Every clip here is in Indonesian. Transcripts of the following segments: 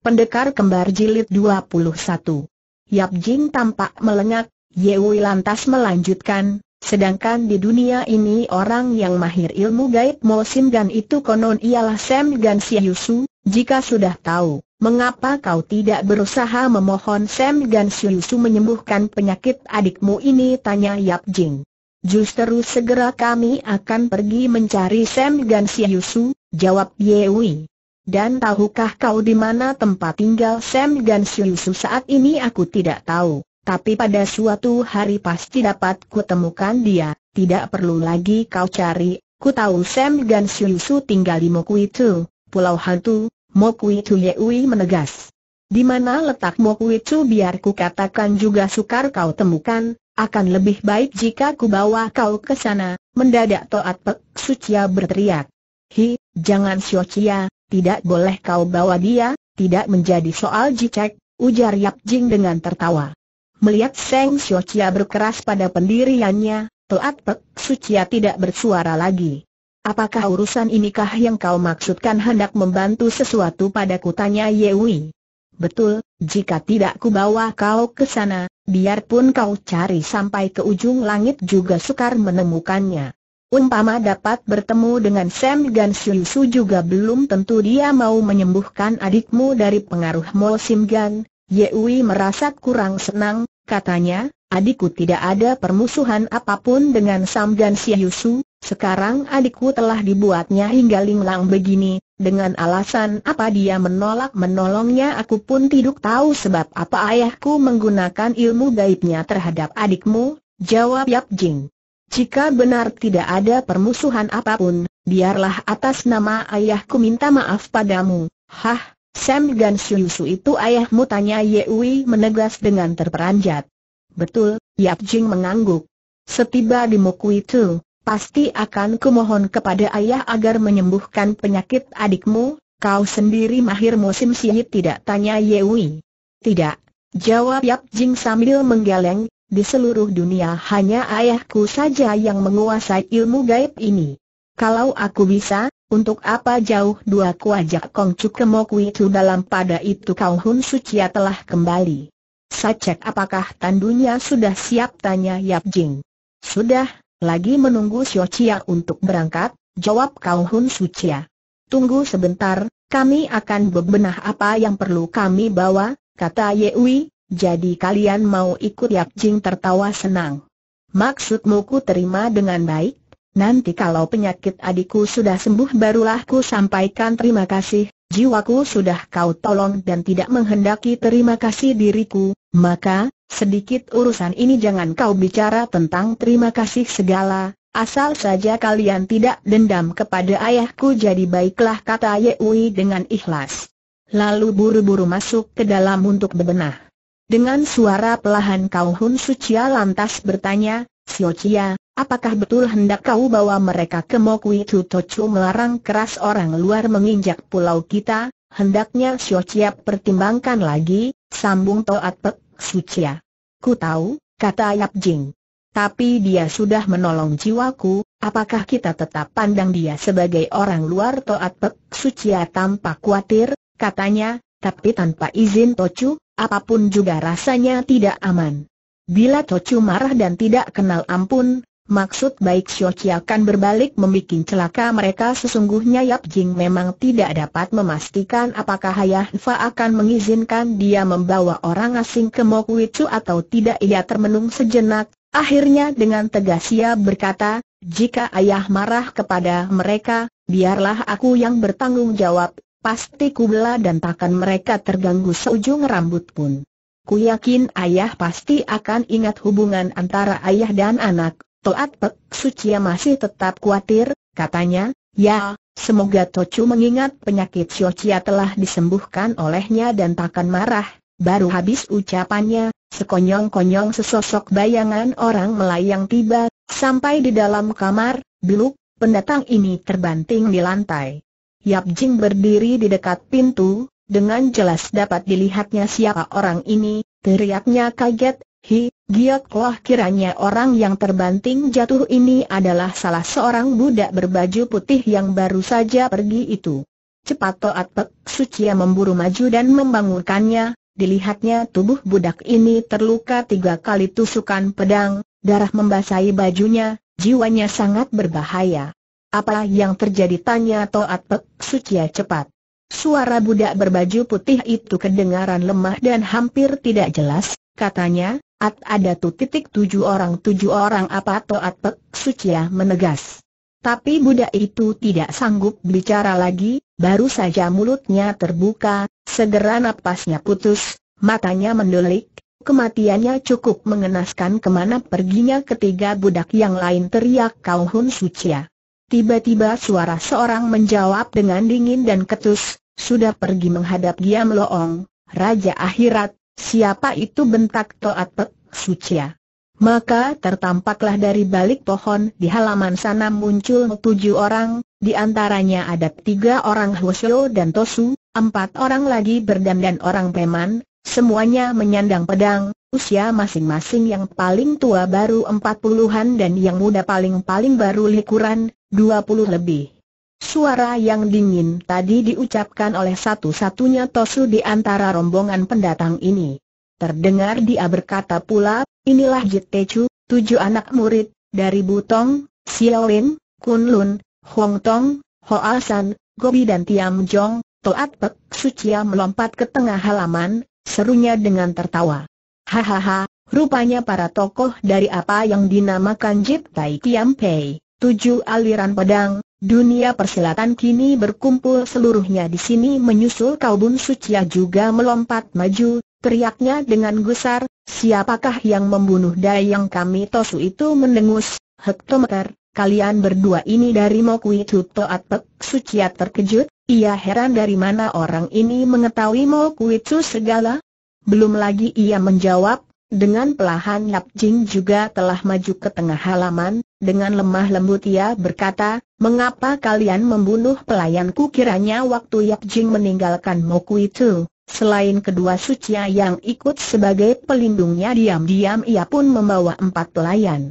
Pendekar Kembar Jilid 21 Yap Jing tampak melengak, Ye Wei lantas melanjutkan, sedangkan di dunia ini orang yang mahir ilmu gaib Mo Sim Gan itu konon ialah Sam Gan Yusu. jika sudah tahu, mengapa kau tidak berusaha memohon Sam Gan Yusu menyembuhkan penyakit adikmu ini tanya Yap Jing. Justru segera kami akan pergi mencari Sam Gan Yusu, jawab Ye Wei. Dan tahukah kau di mana tempat tinggal Sam dan Gansyusu saat ini aku tidak tahu, tapi pada suatu hari pasti dapat kutemukan dia, tidak perlu lagi kau cari, ku tahu Sam Gansyusu tinggal di Mokuitu, Pulau Hantu, Mokuitu Yeui menegas. Di mana letak Mokuitu biar ku katakan juga sukar kau temukan, akan lebih baik jika ku bawa kau ke sana, mendadak Toat Pek Sucia berteriak. Hi, jangan Siocia, tidak boleh kau bawa dia, tidak menjadi soal jicek, ujar Yap Jing dengan tertawa. Melihat Seng Xiu Chia berkeras pada pendiriannya, Toat Pek Sucia tidak bersuara lagi. Apakah urusan inikah yang kau maksudkan hendak membantu sesuatu padaku tanya Wei. Betul, jika tidak ku bawa kau ke sana, biarpun kau cari sampai ke ujung langit juga sukar menemukannya. Umpama dapat bertemu dengan Sam Gan Su juga belum tentu dia mau menyembuhkan adikmu dari pengaruh Mol Sim Gan. Yewi merasa kurang senang, katanya, adikku tidak ada permusuhan apapun dengan Sam Gan Su. Sekarang adikku telah dibuatnya hingga linglang begini, dengan alasan apa dia menolak menolongnya aku pun tidak tahu sebab apa ayahku menggunakan ilmu gaibnya terhadap adikmu, jawab Yap Jing. Jika benar tidak ada permusuhan apapun, biarlah atas nama ayahku minta maaf padamu. Hah, Sam Gan Suyusu itu ayahmu tanya Yewi menegas dengan terperanjat. Betul, Yap Jing mengangguk. Setiba di Mukui itu, pasti akan kumohon kepada ayah agar menyembuhkan penyakit adikmu, kau sendiri mahir musim sihir tidak tanya Yewi. Tidak, jawab Yap Jing sambil menggeleng, di seluruh dunia hanya ayahku saja yang menguasai ilmu gaib ini. Kalau aku bisa, untuk apa jauh dua kuajak kongcu kemoku itu dalam pada itu kau Hun Sucia ya telah kembali. Sacek apakah tandunya sudah siap tanya Yap Jing. Sudah, lagi menunggu Xiao Chia untuk berangkat, jawab kau Hun Sucia. Ya. Tunggu sebentar, kami akan bebenah apa yang perlu kami bawa, kata Ye Yewi, jadi kalian mau ikut Yak Jing tertawa senang. Maksudmu ku terima dengan baik? Nanti kalau penyakit adikku sudah sembuh barulah ku sampaikan terima kasih, jiwaku sudah kau tolong dan tidak menghendaki terima kasih diriku, maka, sedikit urusan ini jangan kau bicara tentang terima kasih segala, asal saja kalian tidak dendam kepada ayahku jadi baiklah kata Yeui dengan ikhlas. Lalu buru-buru masuk ke dalam untuk bebenah. Dengan suara pelahan Kau Hun Sucia lantas bertanya, Sio Chia, apakah betul hendak kau bawa mereka ke Mokwi Tochu melarang keras orang luar menginjak pulau kita? Hendaknya Sio Chia pertimbangkan lagi, sambung Toat Pek Sucia. Ku tahu, kata Yap Jing. Tapi dia sudah menolong jiwaku, apakah kita tetap pandang dia sebagai orang luar Toat Pek Sucia tanpa khawatir, katanya, tapi tanpa izin Tocu, apapun juga rasanya tidak aman. Bila Tocu marah dan tidak kenal ampun, maksud baik Sioci akan berbalik membuat celaka mereka sesungguhnya Yap Jing memang tidak dapat memastikan apakah Ayah Fa akan mengizinkan dia membawa orang asing ke Mokwicu atau tidak ia termenung sejenak, akhirnya dengan tegas ia berkata, jika ayah marah kepada mereka, biarlah aku yang bertanggung jawab, Pasti kubela dan takkan mereka terganggu seujung rambut pun. Ku yakin ayah pasti akan ingat hubungan antara ayah dan anak. Toat Pek Sucia masih tetap khawatir, katanya, ya, semoga Tocu mengingat penyakit Sucia telah disembuhkan olehnya dan takkan marah. Baru habis ucapannya, sekonyong-konyong sesosok bayangan orang melayang tiba, sampai di dalam kamar, Beluk, pendatang ini terbanting di lantai. Yap Jing berdiri di dekat pintu, dengan jelas dapat dilihatnya siapa orang ini, teriaknya kaget, hi, giatlah kiranya orang yang terbanting jatuh ini adalah salah seorang budak berbaju putih yang baru saja pergi itu. Cepat Toat Pek Sucia memburu maju dan membangunkannya, dilihatnya tubuh budak ini terluka tiga kali tusukan pedang, darah membasahi bajunya, jiwanya sangat berbahaya. Apa yang terjadi tanya Toat Pek Sucia cepat. Suara budak berbaju putih itu kedengaran lemah dan hampir tidak jelas, katanya, at ada tu titik tujuh orang tujuh orang apa Toat Pek Sucia menegas. Tapi budak itu tidak sanggup bicara lagi, baru saja mulutnya terbuka, segera napasnya putus, matanya mendelik, Kematiannya cukup mengenaskan kemana perginya ketiga budak yang lain teriak Kau Hun Sucia. Tiba-tiba suara seorang menjawab dengan dingin dan ketus, sudah pergi menghadap Giam Loong, Raja Akhirat, siapa itu bentak Toat Pek Sucia. Maka tertampaklah dari balik pohon di halaman sana muncul tujuh orang, di antaranya ada tiga orang Hwasyo dan Tosu, empat orang lagi berdandan orang Peman, semuanya menyandang pedang, Usia masing-masing yang paling tua baru empat puluhan dan yang muda paling-paling baru likuran, puluh lebih. Suara yang dingin tadi diucapkan oleh satu-satunya Tosu di antara rombongan pendatang ini. Terdengar dia berkata pula, inilah Jit Techu, tujuh anak murid, dari Butong, Kun Kunlun, Hong Tong, Hoa San, Gobi dan Tiam Jong, Toat Pek Sucia melompat ke tengah halaman, serunya dengan tertawa. Hahaha, rupanya para tokoh dari apa yang dinamakan Jip Tai Kiam Pei, tujuh aliran pedang, dunia persilatan kini berkumpul seluruhnya di sini menyusul Kau Bun Sucia juga melompat maju, teriaknya dengan gusar, siapakah yang membunuh Dayang kami Tosu itu mendengus, hektometer, kalian berdua ini dari Mokwi Tuto Atpek Suciat terkejut, ia heran dari mana orang ini mengetahui Mokwi Tuto segala, belum lagi ia menjawab, dengan pelahan Yap Jing juga telah maju ke tengah halaman, dengan lemah lembut ia berkata, Mengapa kalian membunuh pelayanku kiranya waktu Yap Jing meninggalkan Moku itu? Selain kedua sucia yang ikut sebagai pelindungnya diam-diam ia pun membawa empat pelayan.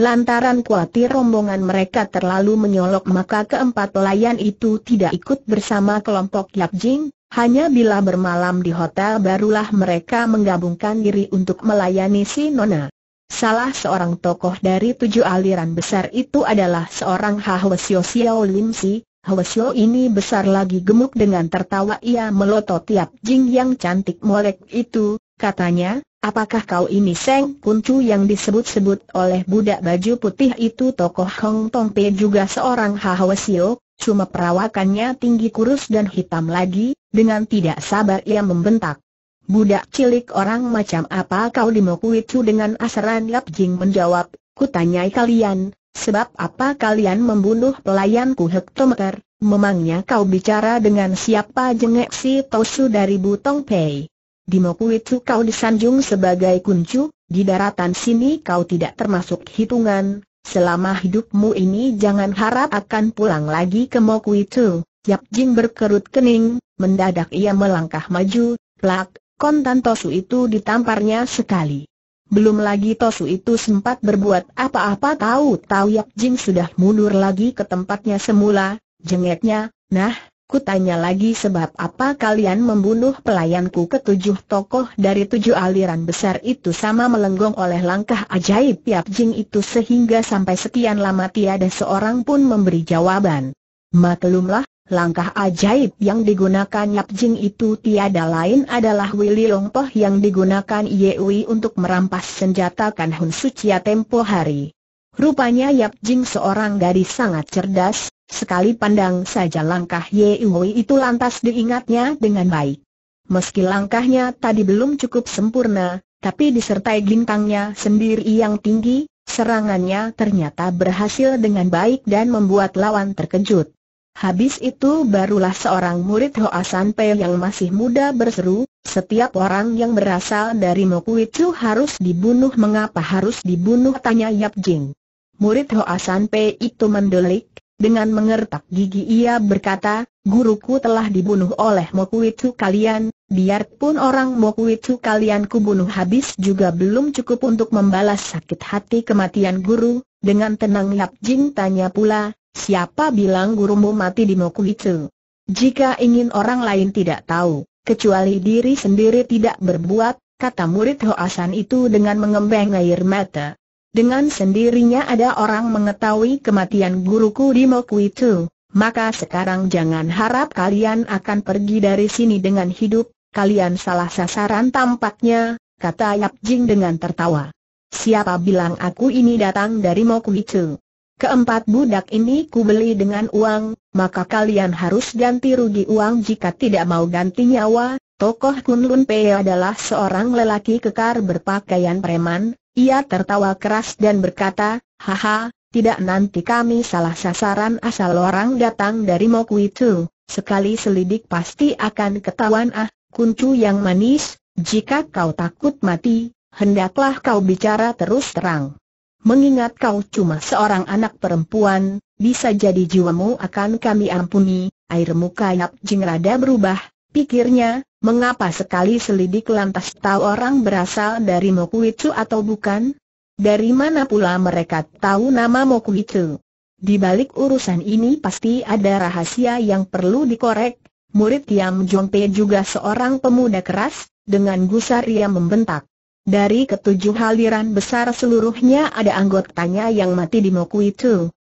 Lantaran kuatir rombongan mereka terlalu menyolok maka keempat pelayan itu tidak ikut bersama kelompok Yap Jing, hanya bila bermalam di hotel barulah mereka menggabungkan diri untuk melayani si Nona. Salah seorang tokoh dari tujuh aliran besar itu adalah seorang Hwasyo Xiao Lim Si. Hwasyo ini besar lagi gemuk dengan tertawa ia melotot tiap jing yang cantik molek itu, katanya, apakah kau ini Seng Kuncu yang disebut-sebut oleh budak baju putih itu tokoh Hong Tong Pe juga seorang Hwasyo, Cuma perawakannya tinggi kurus dan hitam lagi, dengan tidak sabar ia membentak. Budak cilik orang macam apa kau dimokuicu dengan asaran Lap Jing menjawab, kutanyai kalian, sebab apa kalian membunuh pelayanku hektometer, memangnya kau bicara dengan siapa jengek si Tosu dari Butong Pei. Dimokuicu kau disanjung sebagai kuncu, di daratan sini kau tidak termasuk hitungan, Selama hidupmu ini jangan harap akan pulang lagi ke Moku itu. Yap Jing berkerut kening, mendadak ia melangkah maju, plak, kontan Tosu itu ditamparnya sekali. Belum lagi Tosu itu sempat berbuat apa-apa tahu-tahu Yap Jing sudah mundur lagi ke tempatnya semula, jengeknya, nah, tanya lagi sebab apa kalian membunuh pelayanku ketujuh tokoh dari tujuh aliran besar itu sama melenggong oleh langkah ajaib Yap Jing itu sehingga sampai sekian lama tiada seorang pun memberi jawaban. Maklumlah, langkah ajaib yang digunakan Yap Jing itu tiada lain adalah Willy Poh yang digunakan Yewi untuk merampas senjata Kan Hun Suciya tempo hari. Rupanya Yap Jing seorang gadis sangat cerdas, sekali pandang saja langkah Ye Wei itu lantas diingatnya dengan baik. Meski langkahnya tadi belum cukup sempurna, tapi disertai gintangnya sendiri yang tinggi, serangannya ternyata berhasil dengan baik dan membuat lawan terkejut. Habis itu barulah seorang murid Hoa San Pei yang masih muda berseru, setiap orang yang berasal dari Itu harus dibunuh mengapa harus dibunuh tanya Yap Jing. Murid Hoa San Pei itu mendelik, dengan mengertak gigi ia berkata, guruku telah dibunuh oleh Itu kalian, biarpun orang Itu kalian kubunuh habis juga belum cukup untuk membalas sakit hati kematian guru, dengan tenang Yap Jing tanya pula, Siapa bilang gurumu mati di itu? Jika ingin orang lain tidak tahu, kecuali diri sendiri tidak berbuat, kata murid Hoasan itu dengan mengembang air mata. Dengan sendirinya ada orang mengetahui kematian guruku di itu, maka sekarang jangan harap kalian akan pergi dari sini dengan hidup, kalian salah sasaran tampaknya, kata Yap Jing dengan tertawa. Siapa bilang aku ini datang dari itu? Keempat budak ini kubeli dengan uang, maka kalian harus ganti rugi uang jika tidak mau ganti nyawa. Tokoh Kunlun Lun Pei adalah seorang lelaki kekar berpakaian preman, ia tertawa keras dan berkata, Haha, tidak nanti kami salah sasaran asal orang datang dari Mokwi itu. sekali selidik pasti akan ketahuan ah, kuncu yang manis, jika kau takut mati, hendaklah kau bicara terus terang mengingat kau cuma seorang anak perempuan, bisa jadi jiwamu akan kami ampuni, air muka Yap Jing rada berubah, pikirnya, mengapa sekali selidik lantas tahu orang berasal dari Mokuitsu atau bukan? Dari mana pula mereka tahu nama Mokuitsu? Di balik urusan ini pasti ada rahasia yang perlu dikorek, murid Yam Jongpe juga seorang pemuda keras, dengan gusar ia membentak. Dari ketujuh aliran besar seluruhnya ada anggotanya yang mati di Moku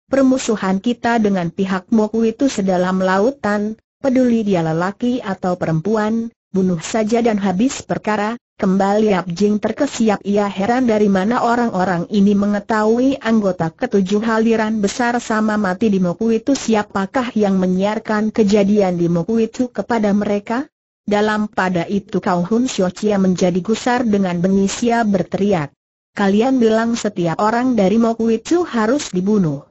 Permusuhan kita dengan pihak Moku sedalam lautan, peduli dia lelaki atau perempuan, bunuh saja dan habis perkara. Kembali Abjing terkesiap ia heran dari mana orang-orang ini mengetahui anggota ketujuh haliran besar sama mati di Moku siapakah yang menyiarkan kejadian di Moku kepada mereka? Dalam pada itu Kau Hun Xiaochia menjadi gusar dengan bengisia berteriak. Kalian bilang setiap orang dari Mokwitsu harus dibunuh.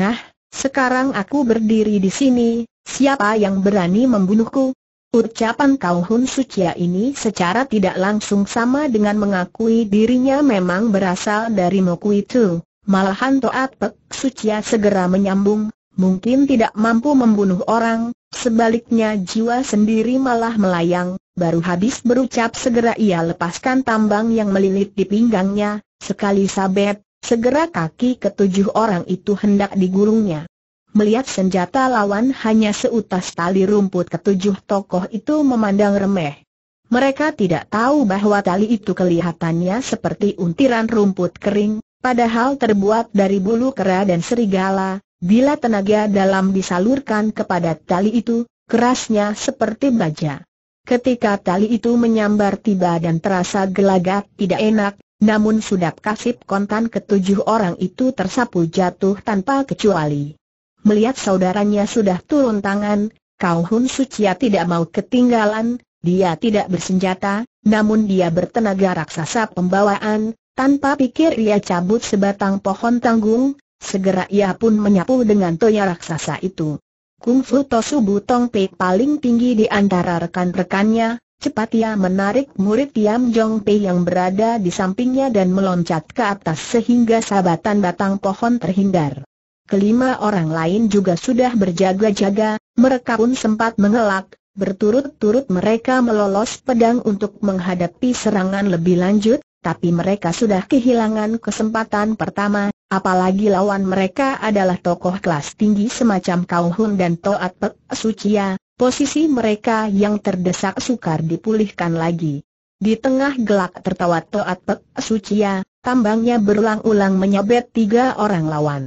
Nah, sekarang aku berdiri di sini, siapa yang berani membunuhku? Ucapan Kau Hun Sucia ini secara tidak langsung sama dengan mengakui dirinya memang berasal dari Mokwitsu. Malahan Toa Pek Sucia segera menyambung, mungkin tidak mampu membunuh orang, Sebaliknya jiwa sendiri malah melayang, baru habis berucap segera ia lepaskan tambang yang melilit di pinggangnya, sekali sabet, segera kaki ketujuh orang itu hendak digulungnya. Melihat senjata lawan hanya seutas tali rumput ketujuh tokoh itu memandang remeh. Mereka tidak tahu bahwa tali itu kelihatannya seperti untiran rumput kering, padahal terbuat dari bulu kera dan serigala, Bila tenaga dalam disalurkan kepada tali itu, kerasnya seperti baja. Ketika tali itu menyambar tiba dan terasa gelagat tidak enak, namun sudah kasip kontan ketujuh orang itu tersapu jatuh tanpa kecuali. Melihat saudaranya sudah turun tangan, Kau Hun Sucia tidak mau ketinggalan, dia tidak bersenjata, namun dia bertenaga raksasa pembawaan, tanpa pikir ia cabut sebatang pohon tanggung, Segera ia pun menyapu dengan toya raksasa itu. Kung Fu Tosu Butong Pei paling tinggi di antara rekan-rekannya, cepat ia menarik murid Tiam Jong Pei yang berada di sampingnya dan meloncat ke atas sehingga sabatan batang pohon terhindar. Kelima orang lain juga sudah berjaga-jaga, mereka pun sempat mengelak, berturut-turut mereka melolos pedang untuk menghadapi serangan lebih lanjut, tapi mereka sudah kehilangan kesempatan pertama, apalagi lawan mereka adalah tokoh kelas tinggi semacam kauhun dan Toat Pek Sucia, posisi mereka yang terdesak sukar dipulihkan lagi. Di tengah gelak tertawa Toat Pek Sucia, tambangnya berulang-ulang menyabet tiga orang lawan.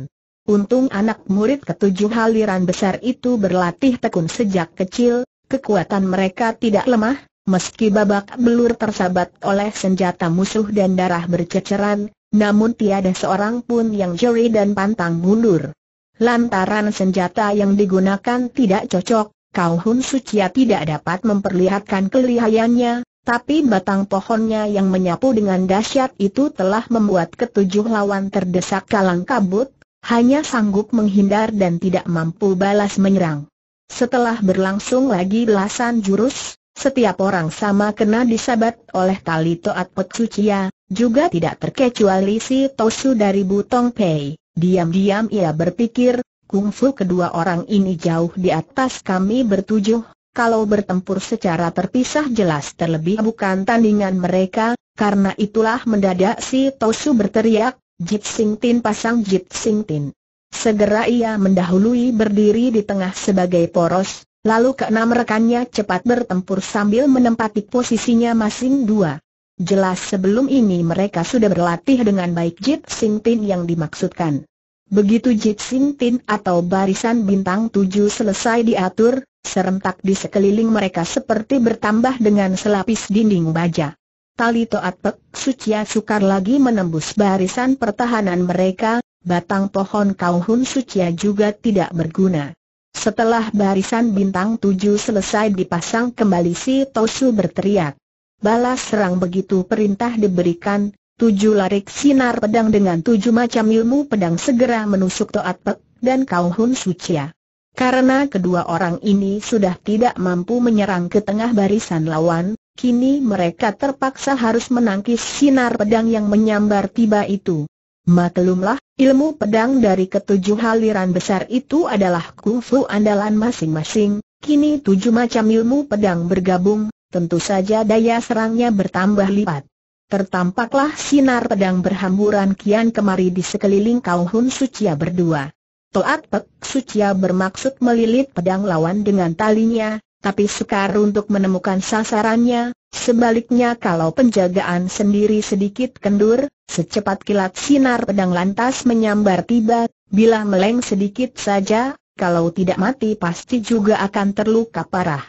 Untung anak murid ketujuh haliran besar itu berlatih tekun sejak kecil, kekuatan mereka tidak lemah, Meski babak belur tersabat oleh senjata musuh dan darah berceceran, namun tiada seorang pun yang jeri dan pantang mundur. Lantaran senjata yang digunakan tidak cocok, Kau Hun Sucia tidak dapat memperlihatkan kelihayannya, tapi batang pohonnya yang menyapu dengan dahsyat itu telah membuat ketujuh lawan terdesak kalang kabut, hanya sanggup menghindar dan tidak mampu balas menyerang. Setelah berlangsung lagi belasan jurus, setiap orang sama kena disabat oleh tali toat pecucia, ya, juga tidak terkecuali si Tosu dari Butong Pei. Diam-diam ia berpikir, kungfu kedua orang ini jauh di atas kami bertujuh, kalau bertempur secara terpisah jelas terlebih bukan tandingan mereka, karena itulah mendadak si Tosu berteriak, Jit Sing Tin pasang Jit Sing Tin. Segera ia mendahului berdiri di tengah sebagai poros, Lalu ke enam rekannya cepat bertempur sambil menempati posisinya masing dua. Jelas sebelum ini mereka sudah berlatih dengan baik Jit Sing Tin yang dimaksudkan. Begitu Jit Sing Tin atau barisan bintang tujuh selesai diatur, serentak di sekeliling mereka seperti bertambah dengan selapis dinding baja. Tali Toat Pek Sucia Sukar lagi menembus barisan pertahanan mereka, batang pohon Kauhun Sucia juga tidak berguna. Setelah barisan bintang tujuh selesai dipasang kembali si Tosu berteriak. Balas serang begitu perintah diberikan, tujuh larik sinar pedang dengan tujuh macam ilmu pedang segera menusuk Toat Pek dan Kau Hun Sucia. Karena kedua orang ini sudah tidak mampu menyerang ke tengah barisan lawan, kini mereka terpaksa harus menangkis sinar pedang yang menyambar tiba itu. Maklumlah, ilmu pedang dari ketujuh aliran besar itu adalah kungfu andalan masing-masing, kini tujuh macam ilmu pedang bergabung, tentu saja daya serangnya bertambah lipat. Tertampaklah sinar pedang berhamburan kian kemari di sekeliling Kau Hun Sucia berdua. Toat Pek Sucia bermaksud melilit pedang lawan dengan talinya, tapi sukar untuk menemukan sasarannya, sebaliknya kalau penjagaan sendiri sedikit kendur, secepat kilat sinar pedang lantas menyambar tiba, bila meleng sedikit saja, kalau tidak mati pasti juga akan terluka parah.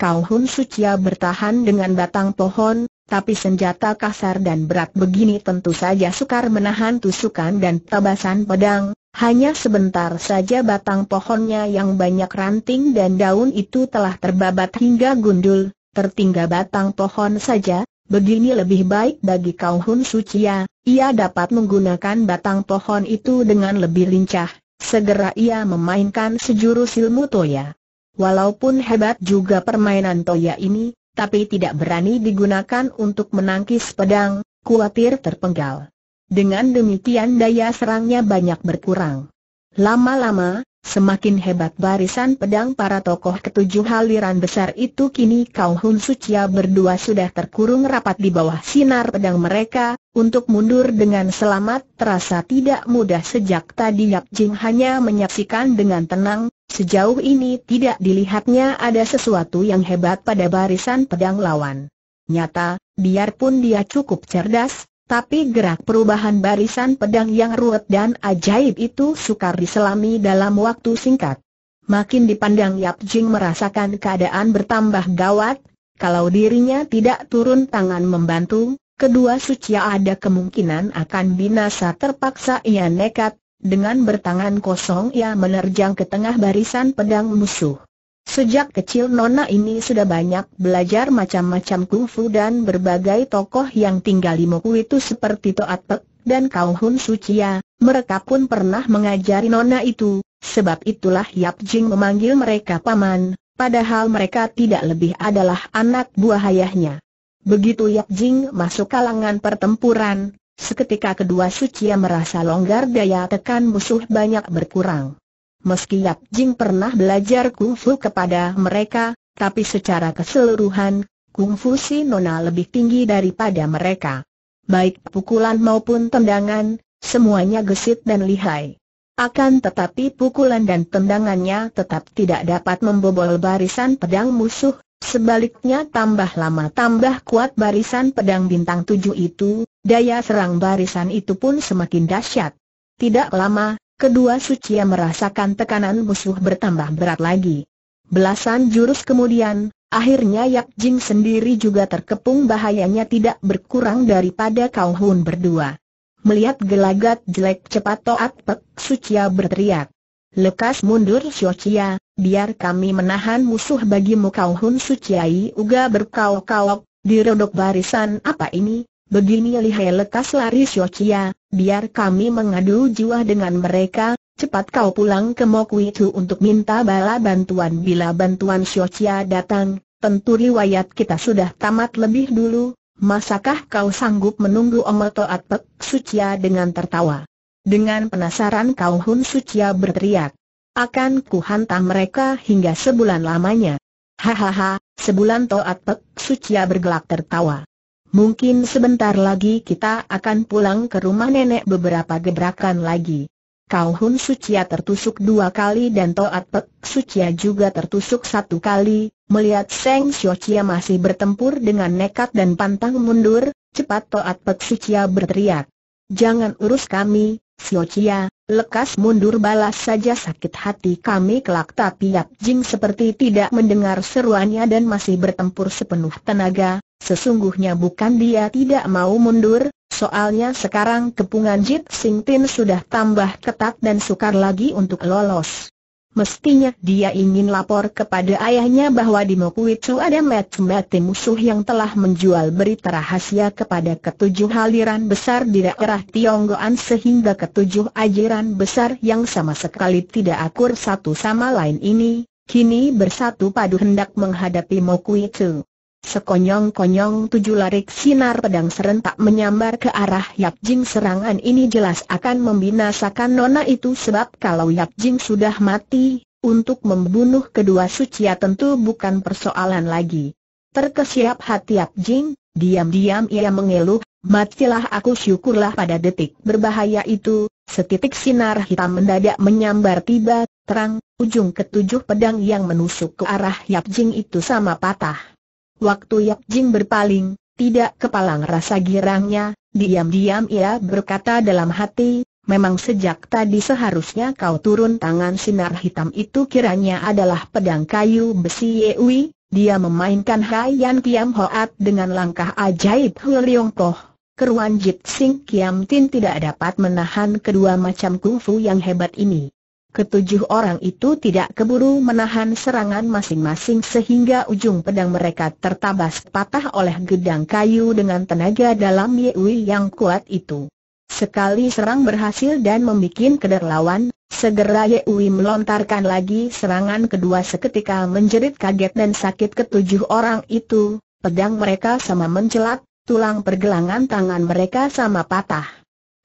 Kau Hun Sucia bertahan dengan batang pohon, tapi senjata kasar dan berat begini tentu saja sukar menahan tusukan dan tabasan pedang, hanya sebentar saja batang pohonnya yang banyak ranting dan daun itu telah terbabat hingga gundul, tertinggal batang pohon saja, begini lebih baik bagi kaum Hun Sucia, ya, ia dapat menggunakan batang pohon itu dengan lebih lincah, segera ia memainkan sejurus ilmu Toya. Walaupun hebat juga permainan Toya ini, tapi tidak berani digunakan untuk menangkis pedang, khawatir terpenggal. Dengan demikian daya serangnya banyak berkurang. Lama-lama, semakin hebat barisan pedang para tokoh ketujuh haliran besar itu kini Kau Hun Sucia berdua sudah terkurung rapat di bawah sinar pedang mereka, untuk mundur dengan selamat terasa tidak mudah sejak tadi Yap Jing hanya menyaksikan dengan tenang, sejauh ini tidak dilihatnya ada sesuatu yang hebat pada barisan pedang lawan. Nyata, biarpun dia cukup cerdas, tapi gerak perubahan barisan pedang yang ruwet dan ajaib itu sukar diselami dalam waktu singkat. Makin dipandang Yap Jing merasakan keadaan bertambah gawat, kalau dirinya tidak turun tangan membantu, kedua suci ada kemungkinan akan binasa terpaksa ia nekat, dengan bertangan kosong ia menerjang ke tengah barisan pedang musuh. Sejak kecil Nona ini sudah banyak belajar macam-macam kungfu dan berbagai tokoh yang tinggal di Moku itu seperti Toat Pek dan Kau Hun Sucia, mereka pun pernah mengajari Nona itu, sebab itulah Yap Jing memanggil mereka paman, padahal mereka tidak lebih adalah anak buah ayahnya. Begitu Yap Jing masuk kalangan pertempuran, seketika kedua Sucia merasa longgar daya tekan musuh banyak berkurang. Meski Yap Jing pernah belajar kungfu kepada mereka, tapi secara keseluruhan, kungfu si Nona lebih tinggi daripada mereka. Baik pukulan maupun tendangan, semuanya gesit dan lihai. Akan tetapi pukulan dan tendangannya tetap tidak dapat membobol barisan pedang musuh, sebaliknya tambah lama tambah kuat barisan pedang bintang tujuh itu, daya serang barisan itu pun semakin dahsyat. Tidak lama, kedua sucia merasakan tekanan musuh bertambah berat lagi. Belasan jurus kemudian, akhirnya Yak Jing sendiri juga terkepung bahayanya tidak berkurang daripada Kau Hun berdua. Melihat gelagat jelek cepat Toat Pek, Sucia berteriak. Lekas mundur Sucia, biar kami menahan musuh bagimu Kau Hun Suciai Uga berkau-kau, dirodok barisan apa ini, Begini lihai lekas lari Syochia, biar kami mengadu jiwa dengan mereka, cepat kau pulang ke Mokwitu untuk minta bala bantuan bila bantuan Syochia datang, tentu riwayat kita sudah tamat lebih dulu, masakah kau sanggup menunggu Omoto Atpek Syochia dengan tertawa? Dengan penasaran kau Hun Syochia berteriak. Akan ku hantam mereka hingga sebulan lamanya. Hahaha, sebulan Toat Pek Syochia bergelak tertawa. Mungkin sebentar lagi kita akan pulang ke rumah nenek beberapa gebrakan lagi. Kau Hun Sucia tertusuk dua kali dan Toat Pek Sucia juga tertusuk satu kali, melihat Seng Chia masih bertempur dengan nekat dan pantang mundur, cepat Toat Pek Sucia berteriak. Jangan urus kami, Chia, lekas mundur balas saja sakit hati kami kelak tapi Yap Jing seperti tidak mendengar seruannya dan masih bertempur sepenuh tenaga, Sesungguhnya bukan dia tidak mau mundur, soalnya sekarang kepungan Jit Sing Tin sudah tambah ketat dan sukar lagi untuk lolos. Mestinya dia ingin lapor kepada ayahnya bahwa di Mokuitsu ada mati-mati musuh yang telah menjual berita rahasia kepada ketujuh aliran besar di daerah Tionggoan sehingga ketujuh ajaran besar yang sama sekali tidak akur satu sama lain ini, kini bersatu padu hendak menghadapi Mokuitsu. Sekonyong-konyong tujuh larik sinar pedang serentak menyambar ke arah Yap Jing serangan ini jelas akan membinasakan nona itu sebab kalau Yap Jing sudah mati, untuk membunuh kedua sucia ya tentu bukan persoalan lagi. Terkesiap hati Yap Jing, diam-diam ia mengeluh, matilah aku syukurlah pada detik berbahaya itu, setitik sinar hitam mendadak menyambar tiba, terang, ujung ketujuh pedang yang menusuk ke arah Yap Jing itu sama patah. Waktu Yap Jing berpaling, tidak kepalang rasa girangnya, diam-diam ia berkata dalam hati, memang sejak tadi seharusnya kau turun tangan sinar hitam itu kiranya adalah pedang kayu besi Yewi, dia memainkan Hai Yan Kiam Hoat dengan langkah ajaib Hu Leong Poh. Keruan Jit Sing Kiam Tin tidak dapat menahan kedua macam kungfu yang hebat ini. Ketujuh orang itu tidak keburu menahan serangan masing-masing sehingga ujung pedang mereka tertabas patah oleh gedang kayu dengan tenaga dalam Yewi yang kuat itu. Sekali serang berhasil dan membuat keder lawan, segera Yewi melontarkan lagi serangan kedua seketika menjerit kaget dan sakit ketujuh orang itu, pedang mereka sama mencelat, tulang pergelangan tangan mereka sama patah.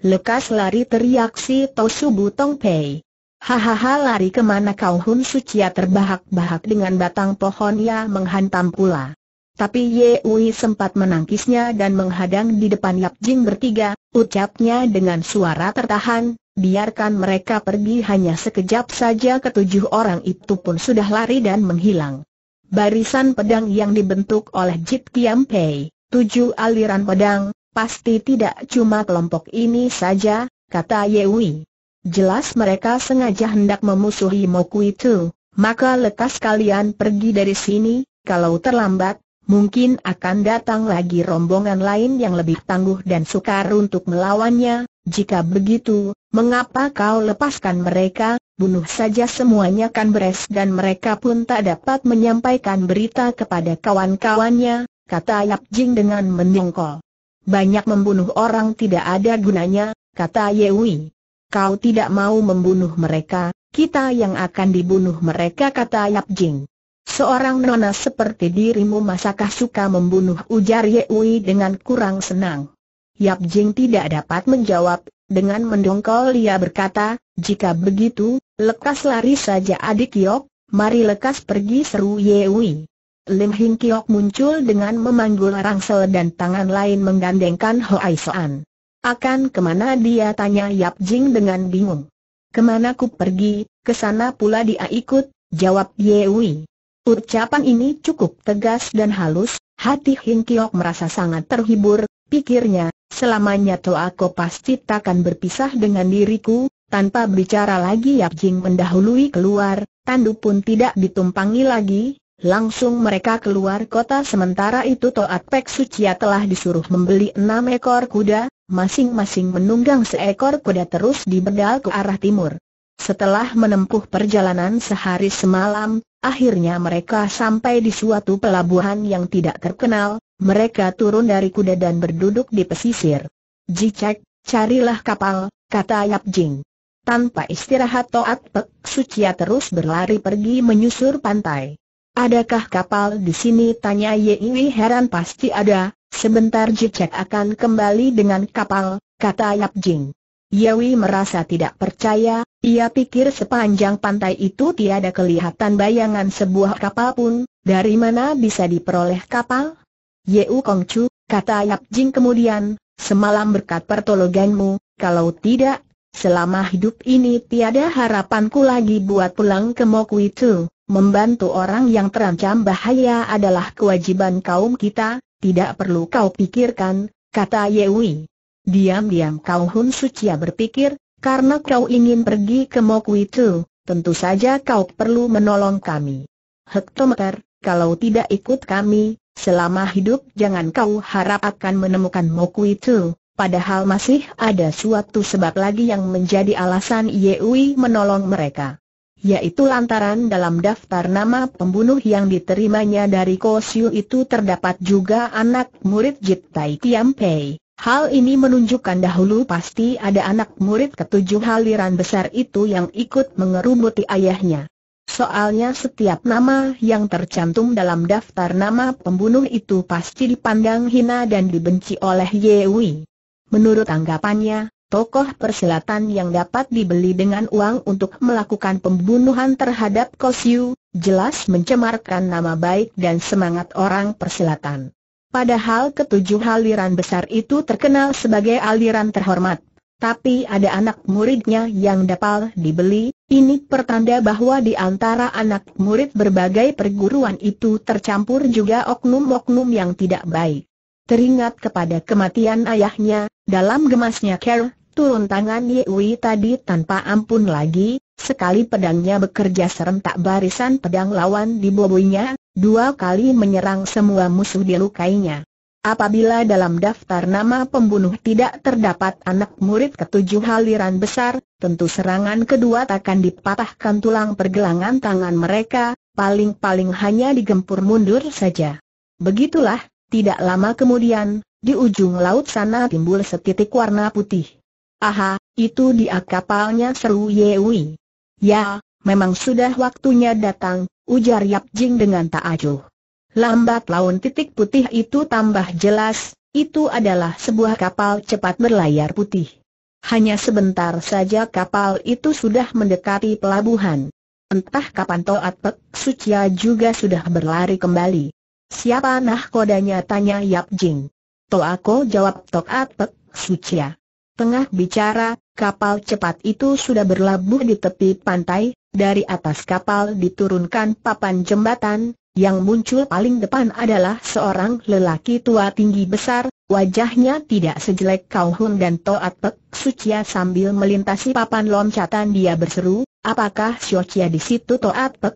Lekas lari teriak si Tosu Butong Pei. Hahaha lari kemana kau Hun Sucia terbahak-bahak dengan batang pohon ia menghantam pula. Tapi Ye Ui sempat menangkisnya dan menghadang di depan Yap Jing bertiga, ucapnya dengan suara tertahan, biarkan mereka pergi hanya sekejap saja ketujuh orang itu pun sudah lari dan menghilang. Barisan pedang yang dibentuk oleh Jit Kiam Pei, tujuh aliran pedang, pasti tidak cuma kelompok ini saja, kata Ye Ui. Jelas mereka sengaja hendak memusuhi Moku itu. Maka lekas kalian pergi dari sini, kalau terlambat, mungkin akan datang lagi rombongan lain yang lebih tangguh dan sukar untuk melawannya. Jika begitu, mengapa kau lepaskan mereka, bunuh saja semuanya kan beres dan mereka pun tak dapat menyampaikan berita kepada kawan-kawannya, kata Yap Jing dengan menyongkol. Banyak membunuh orang tidak ada gunanya, kata Ye Wei. Kau tidak mau membunuh mereka, kita yang akan dibunuh mereka kata Yap Jing. Seorang nona seperti dirimu masakah suka membunuh ujar Ye Wei dengan kurang senang. Yap Jing tidak dapat menjawab, dengan mendongkol ia berkata, jika begitu, lekas lari saja adik Yok, mari lekas pergi seru Ye Wei. Lim Hing Kiok muncul dengan memanggul rangsel dan tangan lain menggandengkan Hoai Soan. Akan kemana dia tanya Yap Jing dengan bingung. Kemana ku pergi, kesana pula dia ikut, jawab Ye Yewi. Ucapan ini cukup tegas dan halus, hati Hing Kiok merasa sangat terhibur, pikirnya, selamanya toh aku pasti takkan berpisah dengan diriku, tanpa bicara lagi Yap Jing mendahului keluar, Tandu pun tidak ditumpangi lagi, Langsung mereka keluar kota sementara itu Toat Pek Sucia telah disuruh membeli enam ekor kuda, Masing-masing menunggang seekor kuda terus pedal ke arah timur. Setelah menempuh perjalanan sehari semalam, akhirnya mereka sampai di suatu pelabuhan yang tidak terkenal, mereka turun dari kuda dan berduduk di pesisir. Jicek, carilah kapal, kata Yap Jing. Tanpa istirahat Toat Pek Sucia terus berlari pergi menyusur pantai. Adakah kapal di sini? Tanya Yei heran pasti ada, Sebentar Jicek akan kembali dengan kapal, kata Yap Jing. Yewi merasa tidak percaya, ia pikir sepanjang pantai itu tiada kelihatan bayangan sebuah kapal pun, dari mana bisa diperoleh kapal? Yeu Kongcu, kata Yap Jing kemudian, semalam berkat pertolonganmu, kalau tidak, selama hidup ini tiada harapanku lagi buat pulang ke Moku itu. Membantu orang yang terancam bahaya adalah kewajiban kaum kita, tidak perlu kau pikirkan, kata Yewi. Diam-diam kau Hun Sucia berpikir, karena kau ingin pergi ke Mokwi tu tentu saja kau perlu menolong kami. Hektometer, kalau tidak ikut kami, selama hidup jangan kau harap akan menemukan Mokwi tu Padahal masih ada suatu sebab lagi yang menjadi alasan Yewi menolong mereka yaitu lantaran dalam daftar nama pembunuh yang diterimanya dari Kosiu itu terdapat juga anak murid Jit Tai Tiam Pei. Hal ini menunjukkan dahulu pasti ada anak murid ketujuh haliran besar itu yang ikut mengerumuti ayahnya. Soalnya setiap nama yang tercantum dalam daftar nama pembunuh itu pasti dipandang hina dan dibenci oleh Ye Wei. Menurut anggapannya, tokoh persilatan yang dapat dibeli dengan uang untuk melakukan pembunuhan terhadap Kosyu, jelas mencemarkan nama baik dan semangat orang persilatan. Padahal ketujuh aliran besar itu terkenal sebagai aliran terhormat. Tapi ada anak muridnya yang dapat dibeli, ini pertanda bahwa di antara anak murid berbagai perguruan itu tercampur juga oknum-oknum yang tidak baik. Teringat kepada kematian ayahnya, dalam gemasnya Ker, turun tangan Ye Wei tadi tanpa ampun lagi, sekali pedangnya bekerja serentak barisan pedang lawan dibobolnya. dua kali menyerang semua musuh dilukainya. Apabila dalam daftar nama pembunuh tidak terdapat anak murid ketujuh haliran besar, tentu serangan kedua takkan dipatahkan tulang pergelangan tangan mereka, paling-paling hanya digempur mundur saja. Begitulah, tidak lama kemudian, di ujung laut sana timbul setitik warna putih. Aha, itu dia kapalnya seru Yewi. Ya, memang sudah waktunya datang, ujar Yap Jing dengan tak acuh. Lambat laun titik putih itu tambah jelas, itu adalah sebuah kapal cepat berlayar putih. Hanya sebentar saja kapal itu sudah mendekati pelabuhan. Entah kapan Toat Pek Sucia juga sudah berlari kembali. Siapa nahkodanya tanya Yap Jing. aku jawab Tok Apek, Sucia. Tengah bicara, kapal cepat itu sudah berlabuh di tepi pantai, dari atas kapal diturunkan papan jembatan, yang muncul paling depan adalah seorang lelaki tua tinggi besar, wajahnya tidak sejelek Kau Hun dan Toat Pek Sucia sambil melintasi papan loncatan dia berseru, Apakah Siocia di situ Toat Pek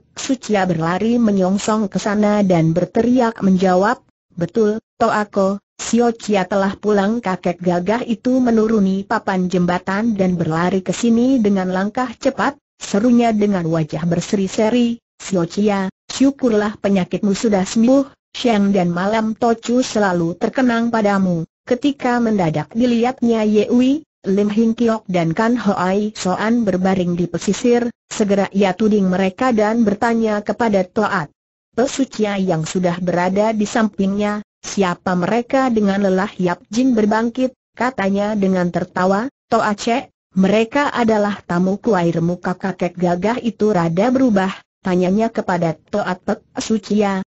berlari menyongsong ke sana dan berteriak menjawab, Betul, Toako, Siocia telah pulang kakek gagah itu menuruni papan jembatan dan berlari ke sini dengan langkah cepat, serunya dengan wajah berseri-seri, Siocia, syukurlah penyakitmu sudah sembuh, siang dan malam Tochu selalu terkenang padamu. Ketika mendadak dilihatnya Yewi, Lim Hing Kiok dan Kan Hoai Soan berbaring di pesisir, segera ia tuding mereka dan bertanya kepada Toat. Pesucia yang sudah berada di sampingnya, siapa mereka dengan lelah Yap Jin berbangkit, katanya dengan tertawa, Toa Cek, mereka adalah tamu Air muka kakek gagah itu rada berubah, tanyanya kepada Toat Pek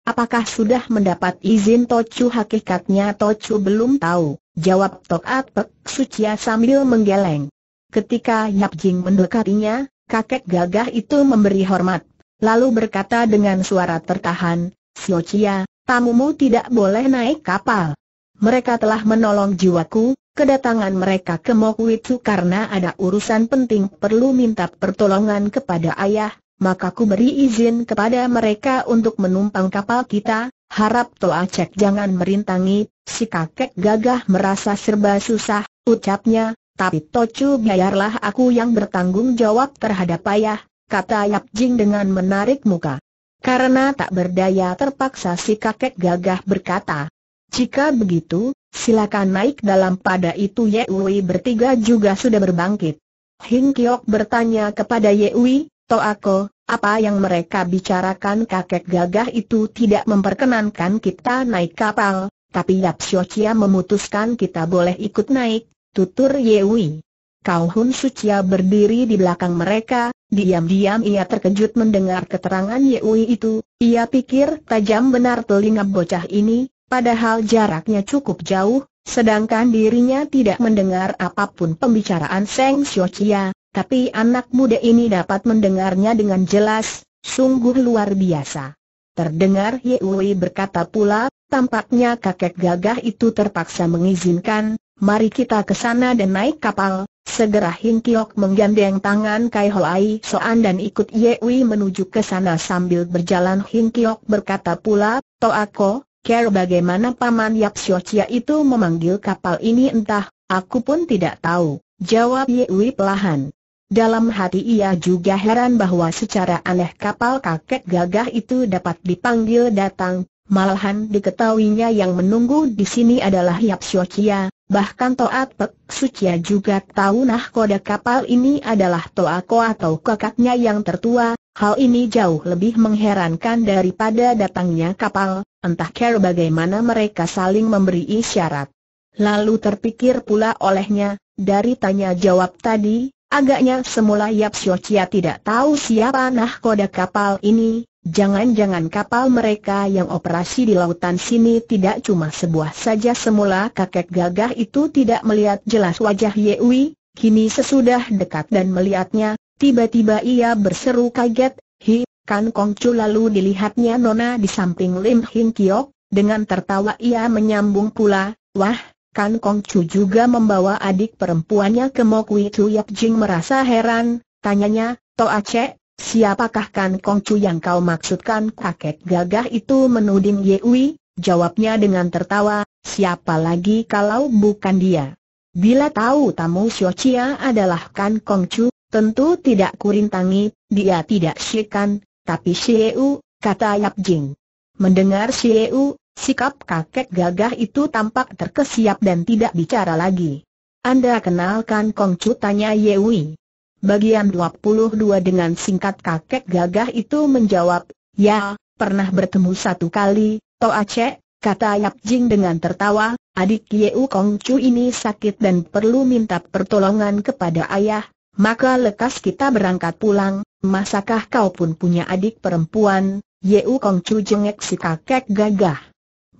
Apakah sudah mendapat izin Tocu hakikatnya Tocu belum tahu, jawab Tok Atek Sucia sambil menggeleng. Ketika Yap Jing mendekatinya, kakek gagah itu memberi hormat, lalu berkata dengan suara tertahan, Sio Chia, tamumu tidak boleh naik kapal. Mereka telah menolong jiwaku, kedatangan mereka ke Mokwitu karena ada urusan penting perlu minta pertolongan kepada ayah, maka ku beri izin kepada mereka untuk menumpang kapal kita, harap Toa Cek jangan merintangi, si kakek gagah merasa serba susah, ucapnya, tapi Tocu biarlah aku yang bertanggung jawab terhadap ayah, kata Yap Jing dengan menarik muka. Karena tak berdaya terpaksa si kakek gagah berkata, jika begitu, silakan naik dalam pada itu Yewi bertiga juga sudah berbangkit. Hing Kiok bertanya kepada Toa Toako, apa yang mereka bicarakan kakek gagah itu tidak memperkenankan kita naik kapal, tapi Yap Siocia memutuskan kita boleh ikut naik, tutur Yewi. Kau Hun Sucia berdiri di belakang mereka, diam-diam ia terkejut mendengar keterangan Ye Yewi itu, ia pikir tajam benar telinga bocah ini, padahal jaraknya cukup jauh, sedangkan dirinya tidak mendengar apapun pembicaraan Seng Siocia, tapi anak muda ini dapat mendengarnya dengan jelas, sungguh luar biasa. Terdengar Ye Yewi berkata pula, tampaknya kakek gagah itu terpaksa mengizinkan, mari kita ke sana dan naik kapal. Segera Kiok menggandeng tangan Kai Ai Soan dan ikut Ye Yewi menuju ke sana sambil berjalan Kiok berkata pula, Toako, care bagaimana Paman Yap Chia itu memanggil kapal ini entah, aku pun tidak tahu, jawab Ye Yewi pelahan. Dalam hati ia juga heran bahwa secara aneh kapal kakek gagah itu dapat dipanggil datang, malahan diketahuinya yang menunggu di sini adalah Yap Shokia, bahkan Toa Pek Sucia juga tahu nah nahkoda kapal ini adalah Toa Ko atau kakaknya yang tertua, hal ini jauh lebih mengherankan daripada datangnya kapal, entah care bagaimana mereka saling memberi isyarat. Lalu terpikir pula olehnya, dari tanya jawab tadi, Agaknya semula Yap Siochia tidak tahu siapa nahkoda kapal ini, jangan-jangan kapal mereka yang operasi di lautan sini tidak cuma sebuah saja semula kakek gagah itu tidak melihat jelas wajah Yewi, kini sesudah dekat dan melihatnya, tiba-tiba ia berseru kaget, hi, kan Kong Chu lalu dilihatnya Nona di samping Lim Hing Kiok, dengan tertawa ia menyambung pula, wah, Kan Kong Chu juga membawa adik perempuannya ke Mokwi Chu Yap Jing merasa heran, tanyanya, Toa Cek, siapakah Kan Kong Chu yang kau maksudkan kakek gagah itu menuding Ye Yewi? Jawabnya dengan tertawa, siapa lagi kalau bukan dia? Bila tahu tamu Chia adalah Kan Kong Chu, tentu tidak kurintangi, dia tidak Shikan, tapi Wu, kata Yap Jing. Mendengar Wu. Sikap kakek gagah itu tampak terkesiap dan tidak bicara lagi. Anda kenalkan Kongcu tanya Yewi. Bagian 22 dengan singkat kakek gagah itu menjawab, Ya, pernah bertemu satu kali, Toa Cek, kata Yap Jing dengan tertawa, adik Kong Kongcu ini sakit dan perlu minta pertolongan kepada ayah, maka lekas kita berangkat pulang, masakah kau pun punya adik perempuan, Kong Kongcu jengek si kakek gagah.